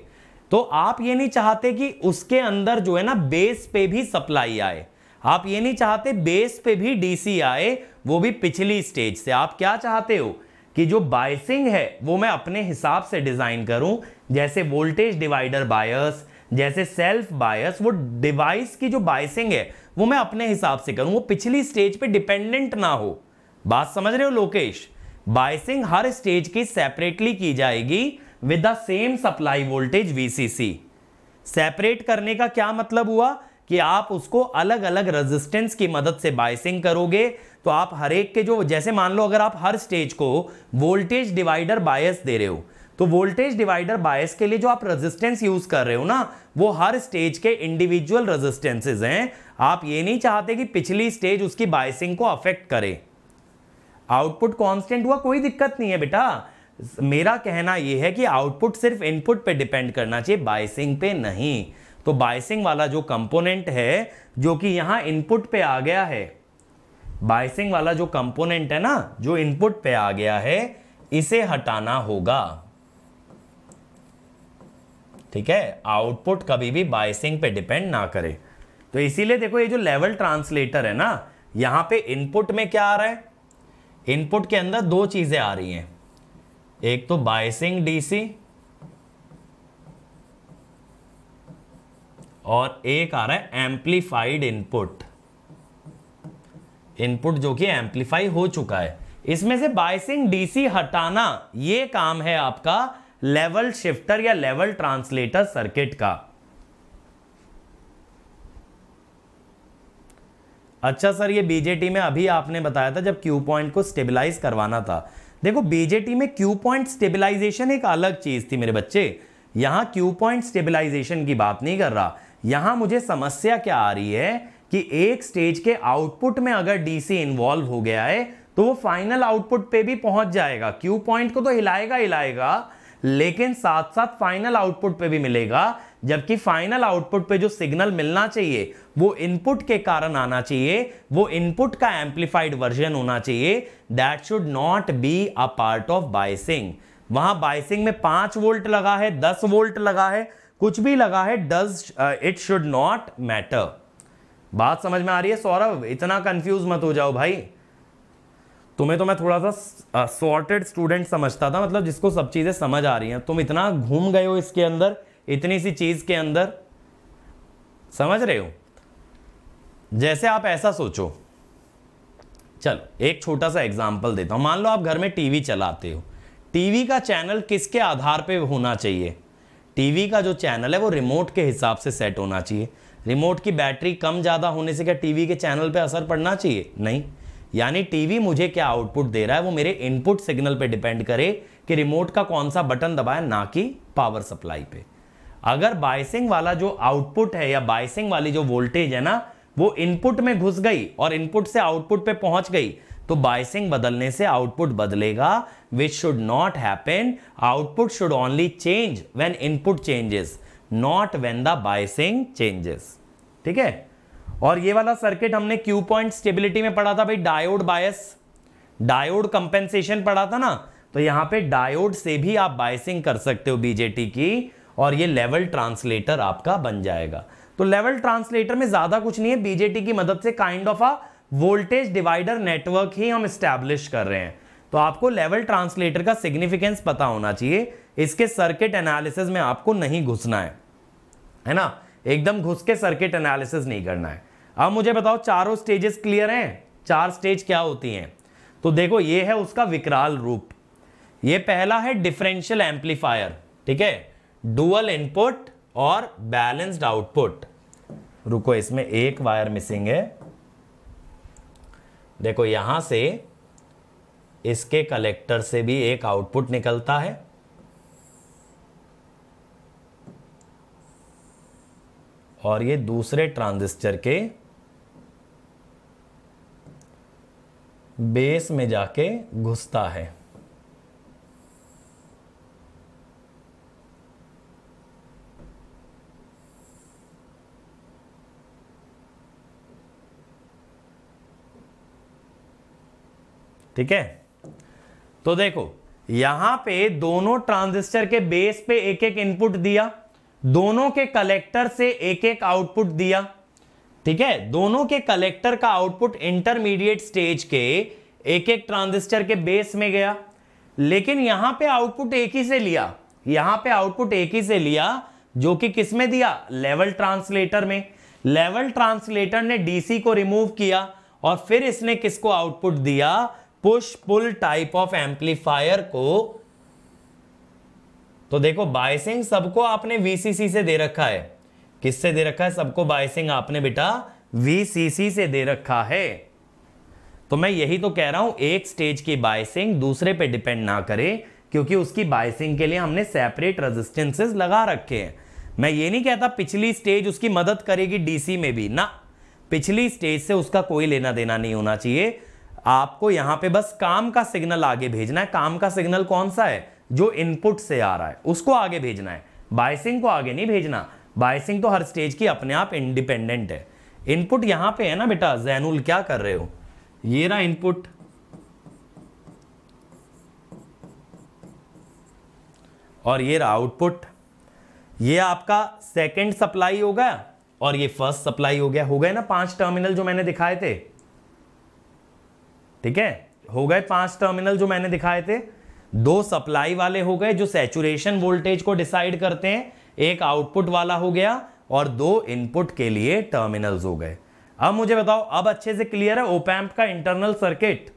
तो आप ये नहीं चाहते कि उसके अंदर जो है ना बेस पे भी सप्लाई आए आप ये नहीं चाहते बेस पे भी डीसी आए वो भी पिछली स्टेज से आप क्या चाहते हो कि जो बायसिंग है वो मैं अपने हिसाब से डिज़ाइन करूं जैसे वोल्टेज डिवाइडर बायस जैसे सेल्फ बायस वो डिवाइस की जो बायसिंग है वो मैं अपने हिसाब से करूं वो पिछली स्टेज पे डिपेंडेंट ना हो बात समझ रहे हो लोकेश बायसिंग हर स्टेज की सेपरेटली की जाएगी with the same supply voltage VCC separate करने का क्या मतलब हुआ कि आप उसको अलग अलग रेजिस्टेंस की मदद से बाइसिंग करोगे तो आप हर एक के जो जैसे मान लो अगर आप हर स्टेज को वोल्टेज डिवाइडर बायस दे रहे हो तो वोल्टेज डिवाइडर बायस के लिए जो आप रेजिस्टेंस यूज कर रहे हो ना वो हर स्टेज के इंडिविजुअल रेजिस्टेंसेज हैं आप ये नहीं चाहते कि पिछली स्टेज उसकी बायसिंग को अफेक्ट करे आउटपुट कांस्टेंट हुआ कोई दिक्कत नहीं है बेटा मेरा कहना यह है कि आउटपुट सिर्फ इनपुट पे डिपेंड करना चाहिए बाइसिंग पे नहीं तो बाइसिंग वाला जो कंपोनेंट है जो कि यहां इनपुट पे आ गया है बाइसिंग वाला जो कंपोनेंट है ना जो इनपुट पे आ गया है इसे हटाना होगा ठीक है आउटपुट कभी भी बाइसिंग पे डिपेंड ना करे तो इसीलिए देखो ये जो लेवल ट्रांसलेटर है ना यहां पे इनपुट में क्या आ रहा है इनपुट के अंदर दो चीज़ें आ रही हैं एक तो बाइसिंग डीसी और एक आ रहा है एम्पलीफाइड इनपुट इनपुट जो कि एम्पलीफाई हो चुका है इसमें से बाइसिंग डीसी हटाना यह काम है आपका लेवल शिफ्टर या लेवल ट्रांसलेटर सर्किट का अच्छा सर ये बीजेटी में अभी आपने बताया था जब क्यू पॉइंट को स्टेबलाइज करवाना था देखो बीजेटी में क्यू पॉइंट स्टेबिलाईजेशन एक अलग चीज़ थी मेरे बच्चे यहाँ क्यू पॉइंट स्टेबिलाईजेशन की बात नहीं कर रहा यहाँ मुझे समस्या क्या आ रही है कि एक स्टेज के आउटपुट में अगर डीसी इन्वॉल्व हो गया है तो वो फाइनल आउटपुट पे भी पहुंच जाएगा क्यू पॉइंट को तो हिलाएगा हिलाएगा लेकिन साथ साथ फाइनल आउटपुट पे भी मिलेगा जबकि फाइनल आउटपुट पे जो सिग्नल मिलना चाहिए वो इनपुट के कारण आना चाहिए वो इनपुट का एम्पलीफाइड वर्जन होना चाहिए that should not be a part of biasing वहां बाइसिंग में पांच वोल्ट लगा है दस वोल्ट लगा है कुछ भी लगा है does it should not matter बात समझ में आ रही है सौरभ इतना कंफ्यूज मत हो जाओ भाई तुम्हें तो मैं थोड़ा सा सॉर्टेड uh, स्टूडेंट समझता था मतलब जिसको सब चीज़ें समझ आ रही हैं तुम इतना घूम गए हो इसके अंदर इतनी सी चीज़ के अंदर समझ रहे हो जैसे आप ऐसा सोचो चलो एक छोटा सा एग्जाम्पल देता हूँ मान लो आप घर में टीवी चलाते हो टीवी का चैनल किसके आधार पे होना चाहिए टीवी का जो चैनल है वो रिमोट के हिसाब से सेट होना चाहिए रिमोट की बैटरी कम ज़्यादा होने से क्या टीवी के चैनल पे असर पड़ना चाहिए नहीं यानी टीवी मुझे क्या आउटपुट दे रहा है वो मेरे इनपुट सिग्नल पे डिपेंड करे कि रिमोट का कौन सा बटन दबाए ना कि पावर सप्लाई पे अगर बाइसिंग वाला जो आउटपुट है या बाइसिंग वाली जो वोल्टेज है ना वो इनपुट में घुस गई और इनपुट से आउटपुट पे पहुंच गई तो बाइसिंग बदलने से आउटपुट बदलेगा which should not happen output should only change when input changes not when the biasing changes ठीक है और ये वाला सर्किट हमने क्यू पॉइंट स्टेबिलिटी में पढ़ा था भाई डायोड बायस डायोड कंपेंसेशन पढ़ा था ना तो यहां पे डायोड से भी आप बायसिंग कर सकते हो बीजेटी की और ये लेवल ट्रांसलेटर आपका बन जाएगा तो लेवल ट्रांसलेटर में ज़्यादा कुछ नहीं है बीजेटी की मदद से kind of a voltage divider network ही हम स्टैब्लिश कर रहे हैं तो आपको लेवल ट्रांसलेटर का सिग्निफिकेंस पता होना चाहिए इसके सर्किट एनालिसिस में आपको नहीं घुसना है है ना एकदम घुस के सर्किट एनालिसिस नहीं करना है अब मुझे बताओ चारों स्टेजेस क्लियर हैं चार स्टेज क्या होती हैं तो देखो ये है उसका विकराल रूप ये पहला है डिफरेंशियल एम्पलीफायर ठीक है डुअल इनपुट और बैलेंस्ड आउटपुट रुको इसमें एक वायर मिसिंग है देखो यहां से इसके कलेक्टर से भी एक आउटपुट निकलता है और ये दूसरे ट्रांजिस्टर के बेस में जाके घुसता है ठीक है तो देखो यहां पे दोनों ट्रांजिस्टर के बेस पे एक एक इनपुट दिया दोनों के कलेक्टर से एक एक आउटपुट दिया ठीक है दोनों के कलेक्टर का आउटपुट इंटरमीडिएट स्टेज के एक एक ट्रांजिस्टर के बेस में गया लेकिन यहां पे आउटपुट एक ही से लिया यहां पे आउटपुट एक ही से लिया जो कि किस में दिया लेवल ट्रांसलेटर में लेवल ट्रांसलेटर ने डीसी को रिमूव किया और फिर इसने किसको आउटपुट दिया push pull type of amplifier को तो देखो बायसिंग सबको आपने वीसीसी से दे रखा है किससे दे रखा है सबको बायसिंग आपने बेटा वीसीसी से दे रखा है तो मैं यही तो कह रहा हूं एक स्टेज की बायसिंग दूसरे पे डिपेंड ना करे क्योंकि उसकी बायसिंग के लिए हमने सेपरेट रेजिस्टेंसेस लगा रखे हैं मैं ये नहीं कहता पिछली स्टेज उसकी मदद करेगी डीसी में भी ना पिछली स्टेज से उसका कोई लेना देना नहीं होना चाहिए आपको यहां पे बस काम का सिग्नल आगे भेजना है काम का सिग्नल कौन सा है जो इनपुट से आ रहा है उसको आगे भेजना है बायसिंग को आगे नहीं भेजना बायसिंग तो हर स्टेज की अपने आप इंडिपेंडेंट है इनपुट यहां पे है ना बेटा जैनुल क्या कर रहे हो ये ना इनपुट और ये रहा आउटपुट ये आपका सेकंड सप्लाई हो गया और ये फर्स्ट सप्लाई हो गया हो गए ना पांच टर्मिनल जो मैंने दिखाए थे ठीक है हो गए पांच टर्मिनल जो मैंने दिखाए थे दो सप्लाई वाले हो गए जो सेचुरेशन वोल्टेज को डिसाइड करते हैं एक आउटपुट वाला हो गया और दो इनपुट के लिए टर्मिनल्स हो गए अब मुझे बताओ अब अच्छे से क्लियर है ओपैम्प का इंटरनल सर्किट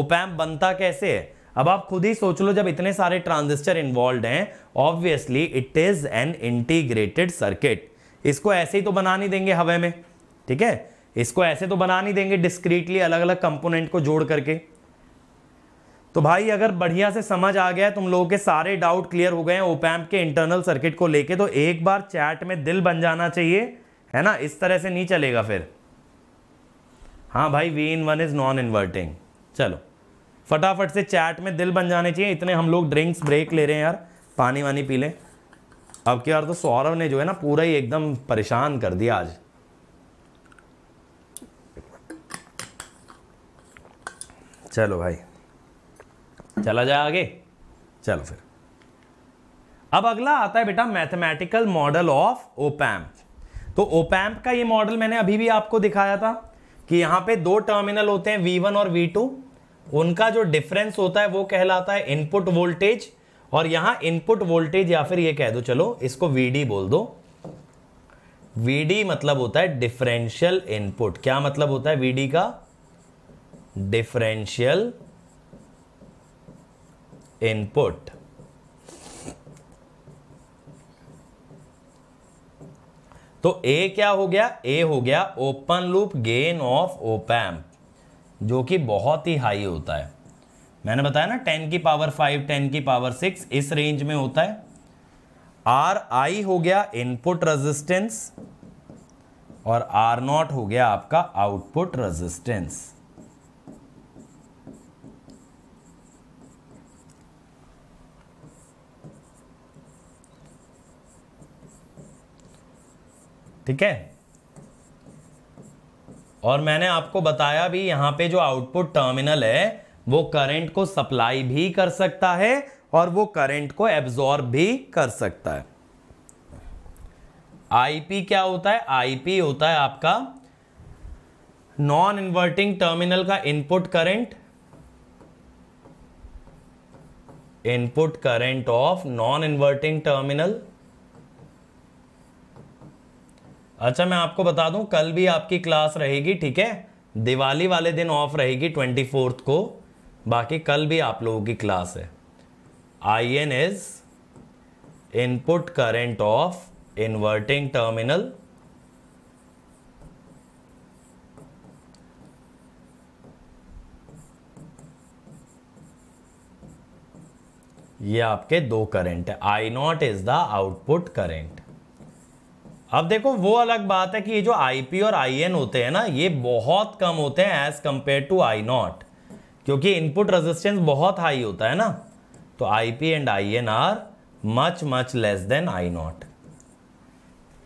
ओपैम्प बनता कैसे है अब आप खुद ही सोच लो जब इतने सारे ट्रांजिस्टर इन्वॉल्व हैं obviously it is an integrated circuit इसको ऐसे ही तो बना नहीं देंगे हवा में ठीक है इसको ऐसे तो बना नहीं देंगे डिस्क्रीटली अलग अलग कंपोनेंट को जोड़ करके तो भाई अगर बढ़िया से समझ आ गया है तुम लोगों के सारे डाउट क्लियर हो गए हैं ओपैम्प के इंटरनल सर्किट को लेके तो एक बार चैट में दिल बन जाना चाहिए है ना इस तरह से नहीं चलेगा फिर हाँ भाई V in one is non inverting चलो फटाफट से चैट में दिल बन जाने चाहिए इतने हम लोग ड्रिंक्स ब्रेक ले रहे हैं यार पानी वानी पी लें अब की बार तो सौरव ने जो है ना पूरा ही एकदम परेशान कर दिया आज चलो भाई चला जाए आगे चलो फिर अब अगला आता है बेटा मैथमेटिकल मॉडल ऑफ ओपैम्प तो ओपैम्प का ये मॉडल मैंने अभी भी आपको दिखाया था कि यहां पे दो टर्मिनल होते हैं V1 और V2 उनका जो डिफरेंस होता है वो कहलाता है इनपुट वोल्टेज और यहां इनपुट वोल्टेज या फिर ये कह दो चलो इसको VD बोल दो VD मतलब होता है डिफरेंशियल इनपुट क्या मतलब होता है VD का डिफरेंशियल इनपुट तो ए क्या हो गया ए हो गया open loop gain of opamp जो कि बहुत ही हाई होता है मैंने बताया ना टेन की पावर फाइव टेन की पावर सिक्स इस रेंज में होता है आर आई हो गया इनपुट रेजिस्टेंस और आर नॉट हो गया आपका आउटपुट रेजिस्टेंस ठीक है और मैंने आपको बताया भी यहां पे जो आउटपुट टर्मिनल है वो करंट को सप्लाई भी कर सकता है और वो करंट को एब्जॉर्ब भी कर सकता है आईपी क्या होता है आईपी होता है आपका नॉन इन्वर्टिंग टर्मिनल का input current input current of non inverting terminal अच्छा मैं आपको बता दूं कल भी आपकी क्लास रहेगी ठीक है दिवाली वाले दिन ऑफ रहेगी ट्वेंटी फोर्थ को बाकी कल भी आप लोगों की क्लास है I N is input current of inverting terminal ये आपके दो करंट है I naught is the output current अब देखो वो अलग बात है कि ये जो पी और एन होते हैं ना ये बहुत कम होते हैं as compared to I naught क्योंकि इनपुट रेजिस्टेंस बहुत हाई होता है ना तो P and N are much much less than I naught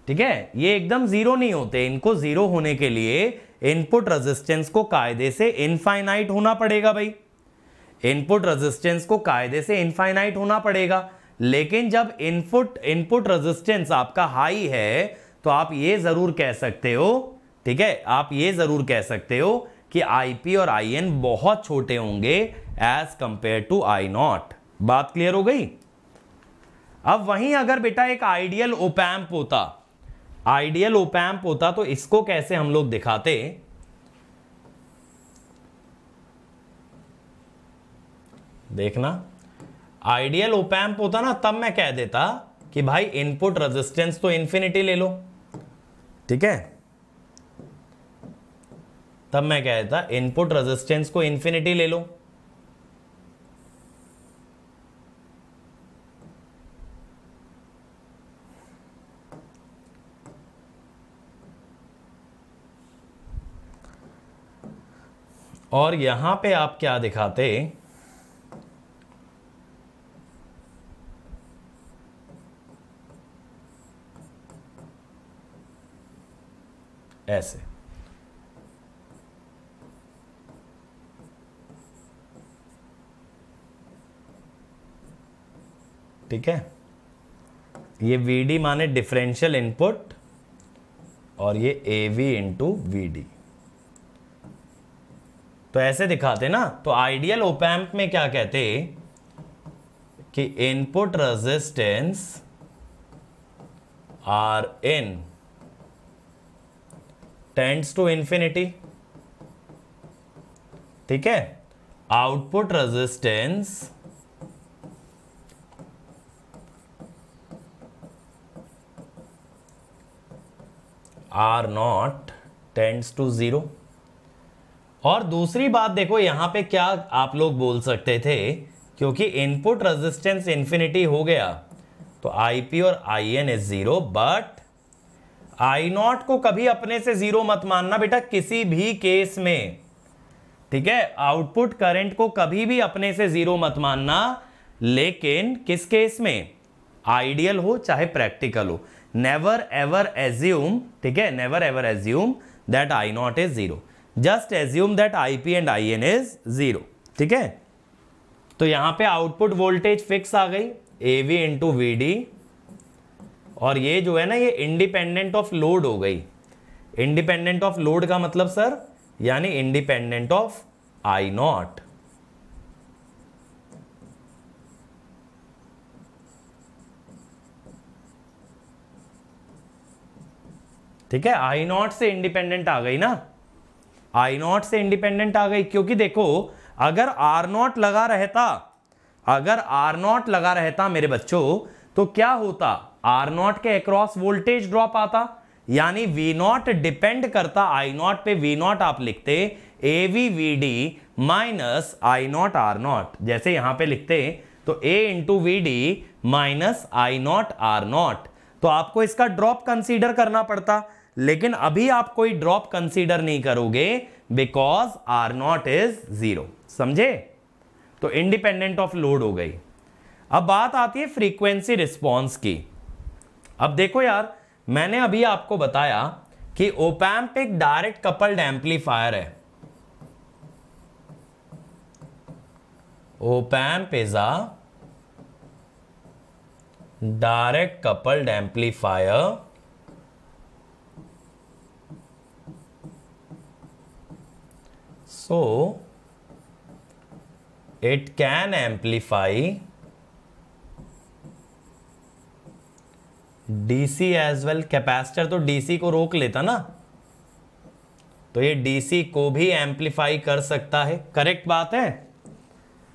ठीक है ये एकदम जीरो नहीं होते इनको जीरो होने के लिए इनपुट रेजिस्टेंस को कायदे से इनफाइनाइट होना पड़ेगा भाई इनपुट रेजिस्टेंस को कायदे से इनफाइनाइट होना पड़ेगा लेकिन जब इनपुट इनपुट रेजिस्टेंस आपका हाई है तो आप ये ज़रूर कह सकते हो ठीक है आप ये ज़रूर कह सकते हो कि आईपी और आईएन बहुत छोटे होंगे as compared to I naught बात क्लियर हो गई अब वहीं अगर बेटा एक आइडियल ओपैम्प होता आइडियल ओपैम्प होता तो इसको कैसे हम लोग दिखाते देखना आइडियल ओपैम्प होता ना तब मैं कह देता कि भाई इनपुट रेजिस्टेंस तो इन्फिनिटी ले लो ठीक है तब मैं कह देता इनपुट रेजिस्टेंस को इन्फिनिटी ले लो और यहां पे आप क्या दिखाते ऐसे ठीक है ये वी डी माने डिफरेंशियल इनपुट और ये A V into V D तो ऐसे दिखाते ना तो आइडियल ओपैम्प में क्या कहते कि input resistance R in tends to infinity ठीक है output resistance R naught tends to zero और दूसरी बात देखो यहां पे क्या आप लोग बोल सकते थे क्योंकि इनपुट रेजिस्टेंस इन्फिनिटी हो गया तो आईपी और I N is zero but I naught को कभी अपने से जीरो मत मानना बेटा किसी भी केस में ठीक है आउटपुट करंट को कभी भी अपने से जीरो मत मानना लेकिन किस केस में आइडियल हो चाहे प्रैक्टिकल हो नेवर एवर एज्यूम ठीक है never ever assume that I naught is zero just assume that I P and I N is zero ठीक है तो यहां पे आउटपुट वोल्टेज फिक्स आ गई A V into V D और ये जो है ना ये इंडिपेंडेंट ऑफ लोड हो गई इंडिपेंडेंट ऑफ लोड का मतलब सर यानी इंडिपेंडेंट ऑफ आई नॉट ठीक है आई नॉट से इंडिपेंडेंट आ गई ना आई नॉट से इंडिपेंडेंट आ गई क्योंकि देखो अगर आर नॉट लगा रहता अगर आर नॉट लगा रहता मेरे बच्चों तो क्या होता आर नॉट के अक्रॉस वोल्टेज ड्रॉप आता यानी वी नॉट डिपेंड करता आई नॉट पे वी नॉट आप लिखते A V V D minus I naught R naught जैसे यहां पे लिखते तो A into V D minus I naught R naught तो आपको इसका ड्रॉप कंसीडर करना पड़ता लेकिन अभी आप कोई ड्रॉप कंसीडर नहीं करोगे because R naught is zero समझे तो इंडिपेंडेंट ऑफ लोड हो गई अब बात आती है फ्रीक्वेंसी रिस्पॉन्स की अब देखो यार मैंने अभी आपको बताया कि ओपैम्प एक डायरेक्ट कपल्ड एम्पलीफायर है opamp is a direct coupled amplifier so it can amplify DC as well capacitor तो डीसी को रोक लेता ना तो ये डीसी को भी एम्पलीफाई कर सकता है करेक्ट बात है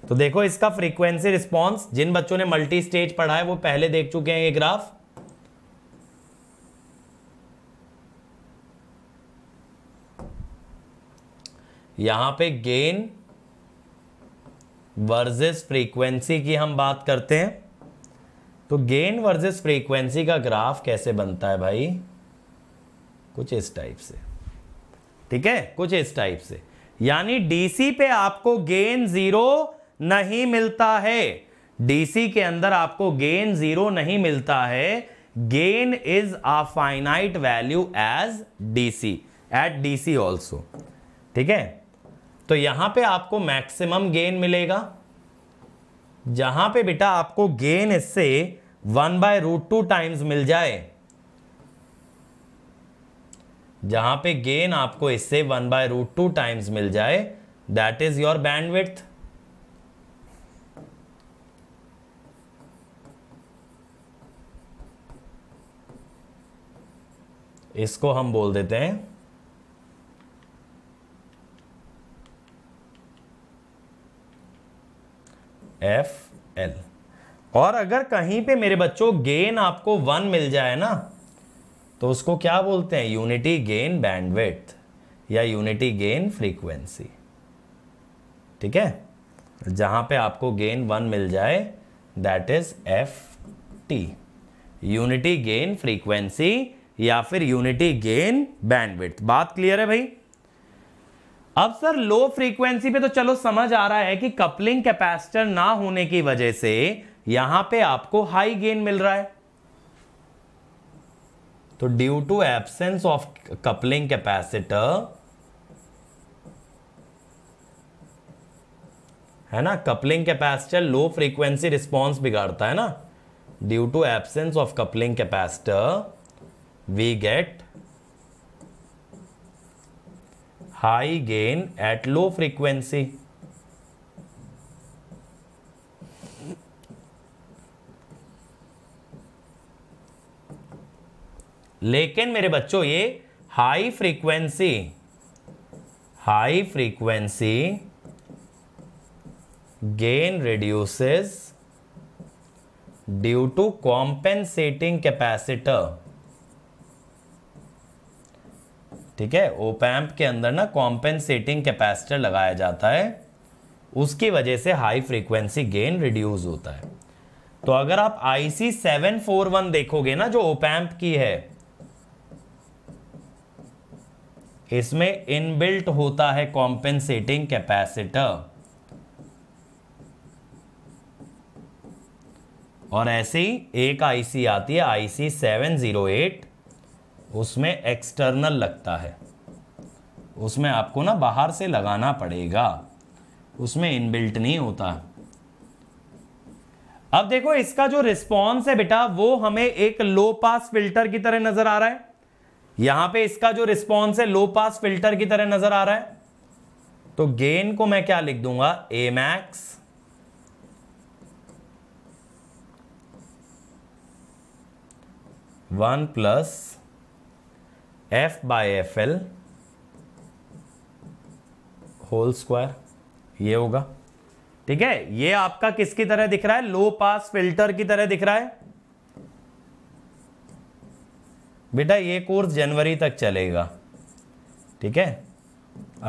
तो देखो इसका फ्रीक्वेंसी रिस्पांस जिन बच्चों ने मल्टी स्टेज पढ़ा है वो पहले देख चुके हैं ये ग्राफ यहां पे गेन वर्सेस फ्रीक्वेंसी की हम बात करते हैं तो गेन वर्सेस फ्रीक्वेंसी का ग्राफ कैसे बनता है भाई कुछ इस टाइप से ठीक है कुछ इस टाइप से यानी डीसी पे आपको गेन जीरो नहीं मिलता है डीसी के अंदर आपको गेन जीरो नहीं मिलता है gain is a finite value as DC at DC also ठीक है तो यहां पे आपको मैक्सिमम गेन मिलेगा जहां पे बेटा आपको गेन इससे one by root two times मिल जाए जहां पे गेन आपको इससे one by root two times मिल जाए दैट इज योर बैंडविड्थ इसको हम बोल देते हैं एफ एल और अगर कहीं पे मेरे बच्चों गेन आपको वन मिल जाए ना तो उसको क्या बोलते हैं यूनिटी गेन बैंडविथ या यूनिटी गेन फ्रीक्वेंसी ठीक है जहाँ पे आपको गेन वन मिल जाए that is F T unity gain frequency या फिर यूनिटी गेन बैंडविथ बात क्लियर है भाई अब सर लो फ्रीक्वेंसी पे तो चलो समझ आ रहा है कि कपलिंग कैपेसिटर ना होने की वजह से यहां पे आपको हाई गेन मिल रहा है तो due to absence of coupling capacitor है ना coupling capacitor low frequency response बिगाड़ता है ना due to absence of coupling capacitor we get high gain at low frequency लेकिन मेरे बच्चों ये high frequency high frequency gain reduces due to compensating capacitor ठीक है ओपैम्प के अंदर ना कॉम्पेंसेटिंग कैपेसिटर लगाया जाता है उसकी वजह से हाई फ्रीक्वेंसी गेन रिड्यूस होता है तो अगर आप आईसी सेवन फोर वन देखोगे ना जो ओपैम्प की है इसमें इनबिल्ट होता है कॉम्पेंसेटिंग कैपेसिटर और ऐसी एक आईसी आती है आईसी सेवन जीरो एट उसमें एक्सटर्नल लगता है उसमें आपको ना बाहर से लगाना पड़ेगा उसमें इनबिल्ट नहीं होता अब देखो इसका जो रिस्पॉन्स है बेटा वो हमें एक लो पास फिल्टर की तरह नजर आ रहा है यहां पे इसका जो रिस्पॉन्स है लो पास फिल्टर की तरह नजर आ रहा है तो गेन को मैं क्या लिख दूंगा A max one plus F by F L whole square ये होगा ठीक है ये आपका किसकी तरह दिख रहा है लो पास फिल्टर की तरह दिख रहा है बेटा ये कोर्स जनवरी तक चलेगा ठीक है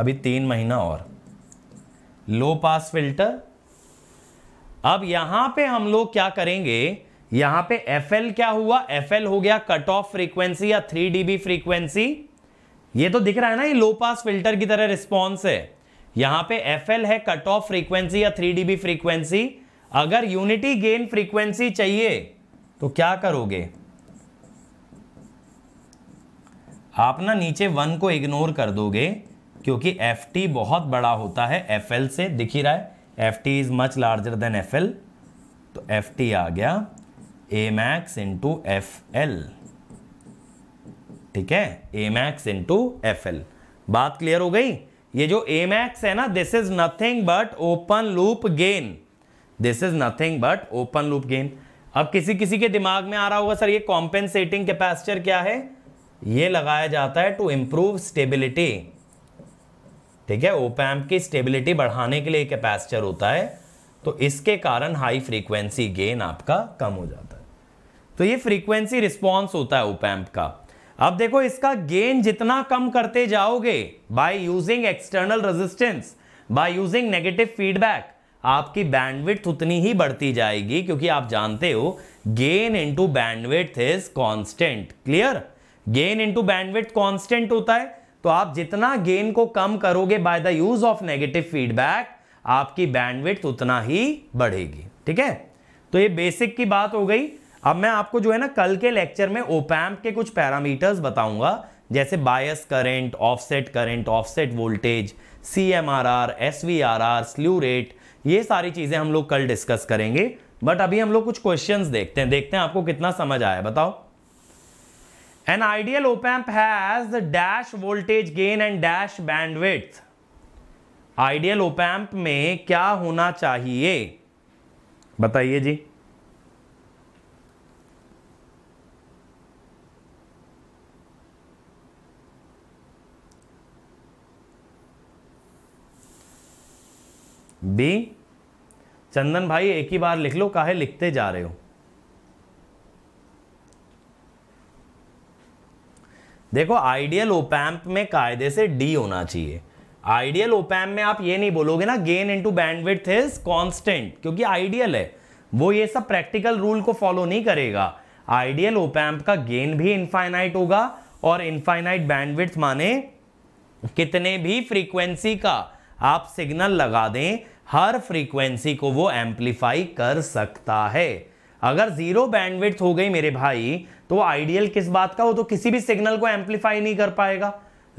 अभी तीन महीना और लो पास फिल्टर अब यहां पे हम लोग क्या करेंगे यहां पे एफ क्या हुआ एफ हो गया कट ऑफ फ्रीक्वेंसी या थ्री डीबी फ्रीक्वेंसी ये तो दिख रहा है ना ये लो पास फिल्टर की तरह रिस्पॉन्स है यहां पे एफ है कट ऑफ फ्रीक्वेंसी या थ्री डीबी फ्रीक्वेंसी अगर यूनिटी गेन फ्रीक्वेंसी चाहिए तो क्या करोगे आप ना नीचे वन को इग्नोर कर दोगे क्योंकि एफ बहुत बड़ा होता है एफ से दिख ही रहा है F is much larger than F तो एफ आ गया A max into F L ठीक है A max into F L बात क्लियर हो गई ये जो ए मैक्स है ना this is nothing but open loop gain this is nothing but open loop gain अब किसी किसी के दिमाग में आ रहा होगा सर ये कॉम्पेंसेटिंग कैपेसिटर क्या है ये लगाया जाता है टू इंप्रूव स्टेबिलिटी ठीक है ओपैम्प की स्टेबिलिटी बढ़ाने के लिए कैपेसिटर होता है तो इसके कारण हाई फ्रीक्वेंसी गेन आपका कम हो जाता है तो ये फ्रीक्वेंसी रिस्पॉन्स होता है ओपैम्प का अब देखो इसका गेन जितना कम करते जाओगे by using external resistance by using negative feedback आपकी बैंडविड्थ उतनी ही बढ़ती जाएगी क्योंकि आप जानते हो gain into bandwidth is constant clear gain into bandwidth constant होता है तो आप जितना गेन को कम करोगे by the use of negative feedback आपकी बैंडविड्थ उतना ही बढ़ेगी ठीक है तो ये बेसिक की बात हो गई अब मैं आपको जो है ना कल के लेक्चर में ओपैम्प के कुछ पैरामीटर्स बताऊंगा जैसे bias current offset current offset voltage C M R R S V R R slew rate ये सारी चीज़ें हम लोग कल डिस्कस करेंगे बट अभी हम लोग कुछ क्वेश्चन देखते हैं देखते हैं आपको कितना समझ आया बताओ an ideal opamp has dash voltage gain and dash bandwidth ideal opamp में क्या होना चाहिए बताइए जी बी चंदन भाई एक ही बार लिख लो काहे लिखते जा रहे हो देखो आइडियल ओपैम्प में कायदे से डी होना चाहिए आइडियल ओपैम्प में आप ये नहीं बोलोगे ना gain into bandwidth is constant क्योंकि आइडियल है वो ये सब प्रैक्टिकल रूल को फॉलो नहीं करेगा आइडियल ओपैम्प का गेन भी इनफाइनाइट होगा और इनफाइनाइट बैंडविड्थ माने कितने भी फ्रीक्वेंसी का आप सिग्नल लगा दें हर फ्रीक्वेंसी को वो एम्पलीफाई कर सकता है अगर जीरो बैंडविड्थ हो गई मेरे भाई तो आइडियल किस बात का हो तो किसी भी सिग्नल को एम्पलीफाई नहीं कर पाएगा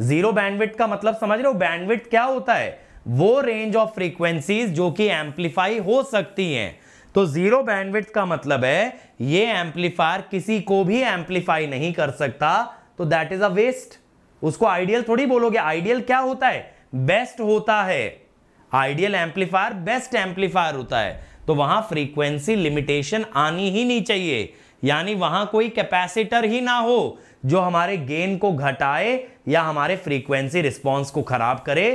जीरो बैंडविड्थ का मतलब समझ रहे हो बैंडविड्थ क्या होता है वो रेंज ऑफ फ्रीक्वेंसीज जो कि एम्पलीफाई हो सकती हैं तो जीरो बैंडविड्थ का मतलब है ये एम्पलीफायर किसी को भी एम्पलीफाई नहीं कर सकता तो दैट इज अ वेस्ट उसको आइडियल थोड़ी बोलोगे आइडियल क्या होता है बेस्ट होता है आइडियल एम्पलीफायर बेस्ट एम्पलीफायर होता है तो वहां फ्रीक्वेंसी लिमिटेशन आनी ही नहीं चाहिए यानी वहां कोई कैपेसिटर ही ना हो जो हमारे गेन को घटाए या हमारे फ्रीक्वेंसी रिस्पॉन्स को खराब करे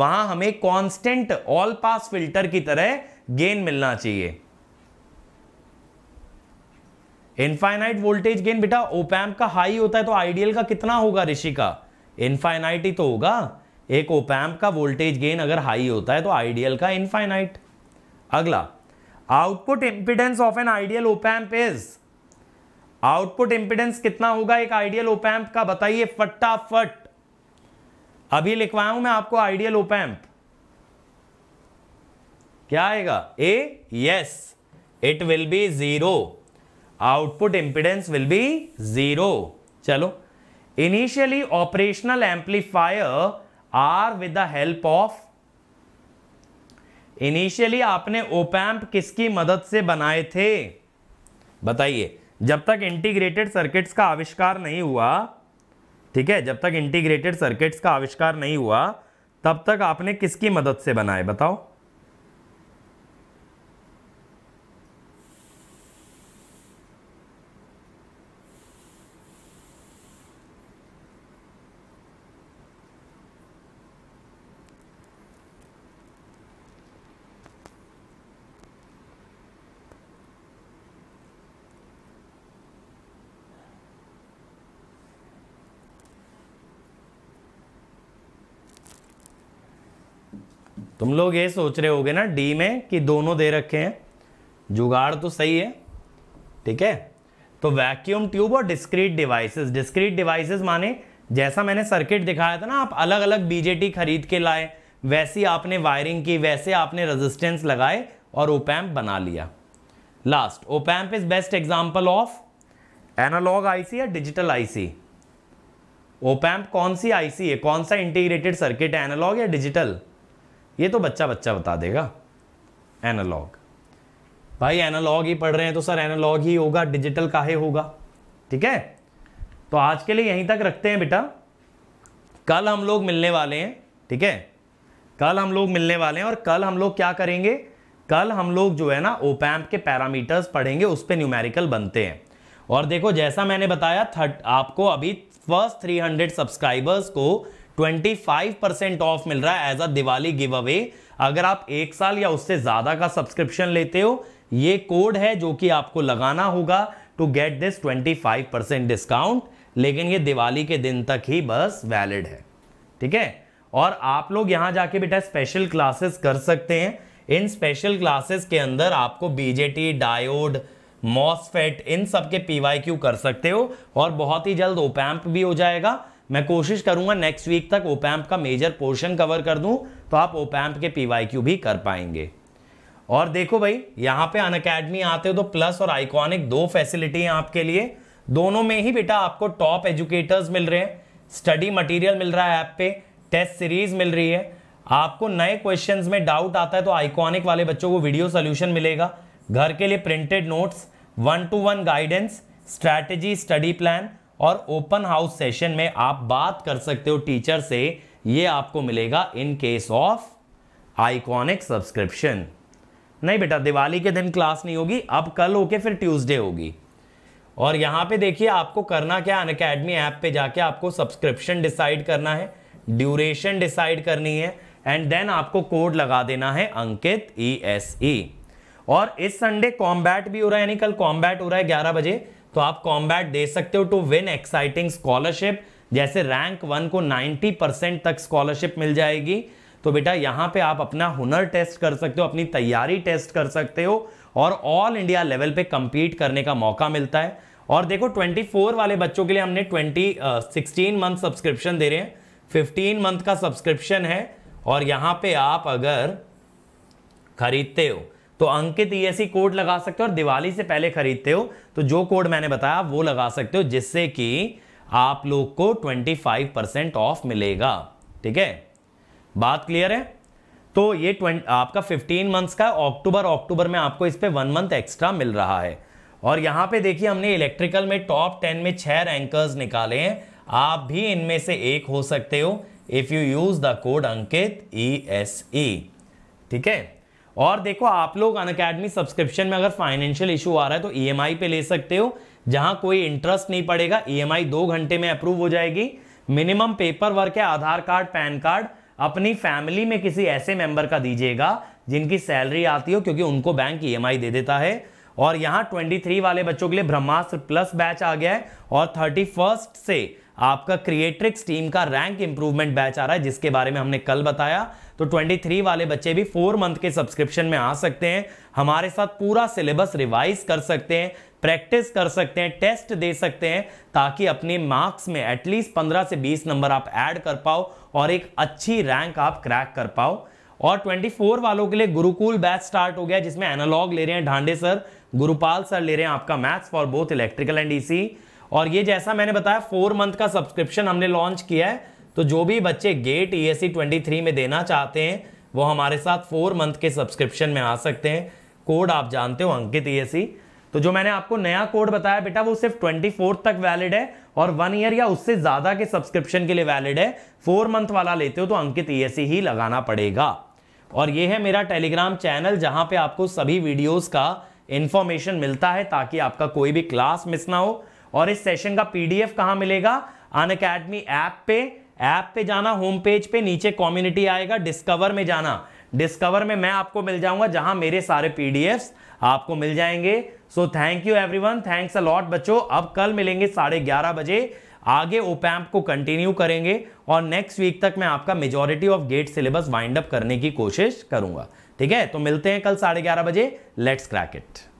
वहां हमें कांस्टेंट ऑल पास फिल्टर की तरह गेन मिलना चाहिए इनफाइनाइट वोल्टेज गेन बेटा ओपैम का हाई होता है तो आइडियल का कितना होगा ऋषि का इनफाइनाइट ही तो होगा एक ओपैम्प का वोल्टेज गेन अगर हाई होता है तो आइडियल का इनफाइनाइट अगला output impedance of an ideal opamp is output impedance कितना होगा एक आइडियल ओपैम्प का बताइए फटाफट अभी लिखवाया हूं मैं आपको आइडियल ओपैम्प क्या आएगा ah yes it will be zero output impedance will be zero चलो initially operational amplifier are with the help of initially आपने ओपैम्प किसकी मदद से बनाए थे बताइए जब तक इंटीग्रेटेड सर्किट्स का आविष्कार नहीं हुआ ठीक है जब तक इंटीग्रेटेड सर्किट्स का आविष्कार नहीं हुआ तब तक आपने किसकी मदद से बनाए बताओ लोग ये सोच रहे होगे ना डी में कि दोनों दे रखे हैं जुगाड़ तो सही है ठीक है तो वैक्यूम ट्यूब और डिस्क्रीट डिवाइसेस डिस्क्रीट डिवाइसेस माने जैसा मैंने सर्किट दिखाया था ना आप अलग अलग बीजेटी खरीद के लाए वैसी आपने वायरिंग की वैसे आपने रेजिस्टेंस लगाए और ओपैम्प बना लिया last opamp is best example of analog IC or digital IC opamp कौन सी आईसी है कौन सा इंटीग्रेटेड सर्किट है एनालॉग या डिजिटल ये तो बच्चा बच्चा बता देगा एनालॉग भाई एनालॉग ही पढ़ रहे हैं तो सर एनालॉग ही होगा डिजिटल काहे होगा ठीक है तो आज के लिए यहीं तक रखते हैं बेटा कल हम लोग मिलने वाले हैं ठीक है कल हम लोग मिलने वाले हैं और कल हम लोग क्या करेंगे कल हम लोग जो है ना ओपैम्प के पैरामीटर्स पढ़ेंगे उस पर न्यूमेरिकल बनते हैं और देखो जैसा मैंने बताया थर्ट आपको अभी फर्स्ट 300 सब्सक्राइबर्स को 25 परसेंट ऑफ मिल रहा है as a Diwali give away अगर आप एक साल या उससे ज़्यादा का सब्सक्रिप्शन लेते हो ये कोड है जो कि आपको लगाना होगा to get this 25 percent discount लेकिन ये दिवाली के दिन तक ही बस वैलिड है ठीक है और आप लोग यहाँ जाके बेटा स्पेशल क्लासेस कर सकते हैं इन स्पेशल क्लासेस के अंदर आपको बीजेटी डायोड मॉसफेट इन सब के क्यू कर सकते हो और बहुत ही जल्द ओपैम्प भी हो जाएगा मैं कोशिश करूंगा नेक्स्ट वीक तक ओपैम्प का मेजर पोर्शन कवर कर दूं तो आप ओपैम्प के पीवाईक्यू भी कर पाएंगे और देखो भाई यहाँ पे अनकेडमी आते हो तो प्लस और आइकॉनिक दो फैसिलिटी हैं आपके लिए दोनों में ही बेटा आपको टॉप एजुकेटर्स मिल रहे हैं स्टडी मटेरियल मिल रहा है ऐप पे टेस्ट सीरीज मिल रही है आपको नए क्वेश्चंस में डाउट आता है तो आइकॉनिक वाले बच्चों को वीडियो सोल्यूशन मिलेगा घर के लिए printed notes one to one guidance strategy study plan और ओपन हाउस सेशन में आप बात कर सकते हो टीचर से ये आपको मिलेगा in case of iconic subscription नहीं बेटा दिवाली के दिन क्लास नहीं होगी अब कल होके फिर ट्यूसडे होगी और यहाँ पे देखिए आपको करना क्या अन अकेडमी ऐप पे जाके आपको सब्सक्रिप्शन डिसाइड करना है ड्यूरेशन डिसाइड करनी है एंड देन आपको कोड लगा देना है अंकित ई एस ई और इस संडे कॉम्बैट भी हो रहा है यानी कल कॉम्बैट हो रहा है ग्यारह बजे तो आप कॉम्बैट दे सकते हो टू विन एक्साइटिंग स्कॉलरशिप जैसे रैंक वन को 90 परसेंट तक स्कॉलरशिप मिल जाएगी तो बेटा यहां पे आप अपना हुनर टेस्ट कर सकते हो अपनी तैयारी टेस्ट कर सकते हो और ऑल इंडिया लेवल पे कंपीट करने का मौका मिलता है और देखो 24 वाले बच्चों के लिए हमने 20 सिक्सटीन मंथ सब्सक्रिप्शन दे रहे हैं 15 मंथ का सब्सक्रिप्शन है और यहां पे आप अगर खरीदते हो तो अंकित ईएससी e कोड लगा सकते हो और दिवाली से पहले खरीदते हो तो जो कोड मैंने बताया वो लगा सकते हो जिससे कि आप लोग को 25 परसेंट ऑफ मिलेगा ठीक है बात क्लियर है तो ये ट्वेंट आपका 15 मंथ्स का अक्टूबर अक्टूबर में आपको इस पर वन मंथ एक्स्ट्रा मिल रहा है और यहाँ पे देखिए हमने इलेक्ट्रिकल में टॉप टेन में छह रैंकर्स निकाले हैं आप भी इनमें से एक हो सकते हो if you use the code Ankit E S E ठीक है और देखो आप लोग अन अकेडमी सब्सक्रिप्शन में अगर फाइनेंशियल इशू आ रहा है तो ई e पे ले सकते हो जहां कोई इंटरेस्ट नहीं पड़ेगा ई e दो घंटे में अप्रूव हो जाएगी मिनिमम पेपर वर्क है आधार कार्ड पैन कार्ड अपनी फैमिली में किसी ऐसे मेंबर का दीजिएगा जिनकी सैलरी आती हो क्योंकि उनको बैंक ई e दे देता है और यहाँ 23 वाले बच्चों के लिए ब्रह्मास्त्र प्लस बैच आ गया है और थर्टी से आपका क्रिएट्रिक्स टीम का रैंक इंप्रूवमेंट बैच आ रहा है जिसके बारे में हमने कल बताया तो 23 वाले बच्चे भी फोर मंथ के सब्सक्रिप्शन में आ सकते हैं हमारे साथ पूरा सिलेबस रिवाइज कर सकते हैं प्रैक्टिस कर सकते हैं टेस्ट दे सकते हैं ताकि अपने मार्क्स में एटलीस्ट 15 से 20 नंबर आप ऐड कर पाओ और एक अच्छी रैंक आप क्रैक कर पाओ और 24 वालों के लिए गुरुकुल बैच स्टार्ट हो गया जिसमें एनालॉग ले रहे हैं ढांडे सर गुरुपाल सर ले रहे हैं आपका maths for both electrical and EC और ये जैसा मैंने बताया फोर मंथ का सब्सक्रिप्शन हमने लॉन्च किया है तो जो भी बच्चे गेट ई एस में देना चाहते हैं वो हमारे साथ फोर मंथ के सब्सक्रिप्शन में आ सकते हैं कोड आप जानते हो अंकित ई e तो जो मैंने आपको नया कोड बताया बेटा वो सिर्फ ट्वेंटी तक वैलिड है और वन ईयर या उससे ज़्यादा के सब्सक्रिप्शन के लिए वैलिड है फोर मंथ वाला लेते हो तो अंकित ई e ही लगाना पड़ेगा और ये है मेरा टेलीग्राम चैनल जहां पे आपको सभी वीडियोस का इंफॉर्मेशन मिलता है ताकि आपका कोई भी क्लास मिस ना हो और इस सेशन का पीडीएफ कहां मिलेगा अन अकेडमी ऐप पे ऐप पे जाना होम पेज पे नीचे कम्युनिटी आएगा डिस्कवर में जाना डिस्कवर में मैं आपको मिल जाऊंगा जहां मेरे सारे पीडीएफ्स आपको मिल जाएंगे so thank you everyone thanks a lot बच्चों अब कल मिलेंगे साढ़े ग्यारह बजे आगे ओपैम्प को कंटिन्यू करेंगे और नेक्स्ट वीक तक मैं आपका majority of GATE syllabus wind up करने की कोशिश करूंगा ठीक है तो मिलते हैं कल साढ़े ग्यारह बजे लेट्स क्रैक इट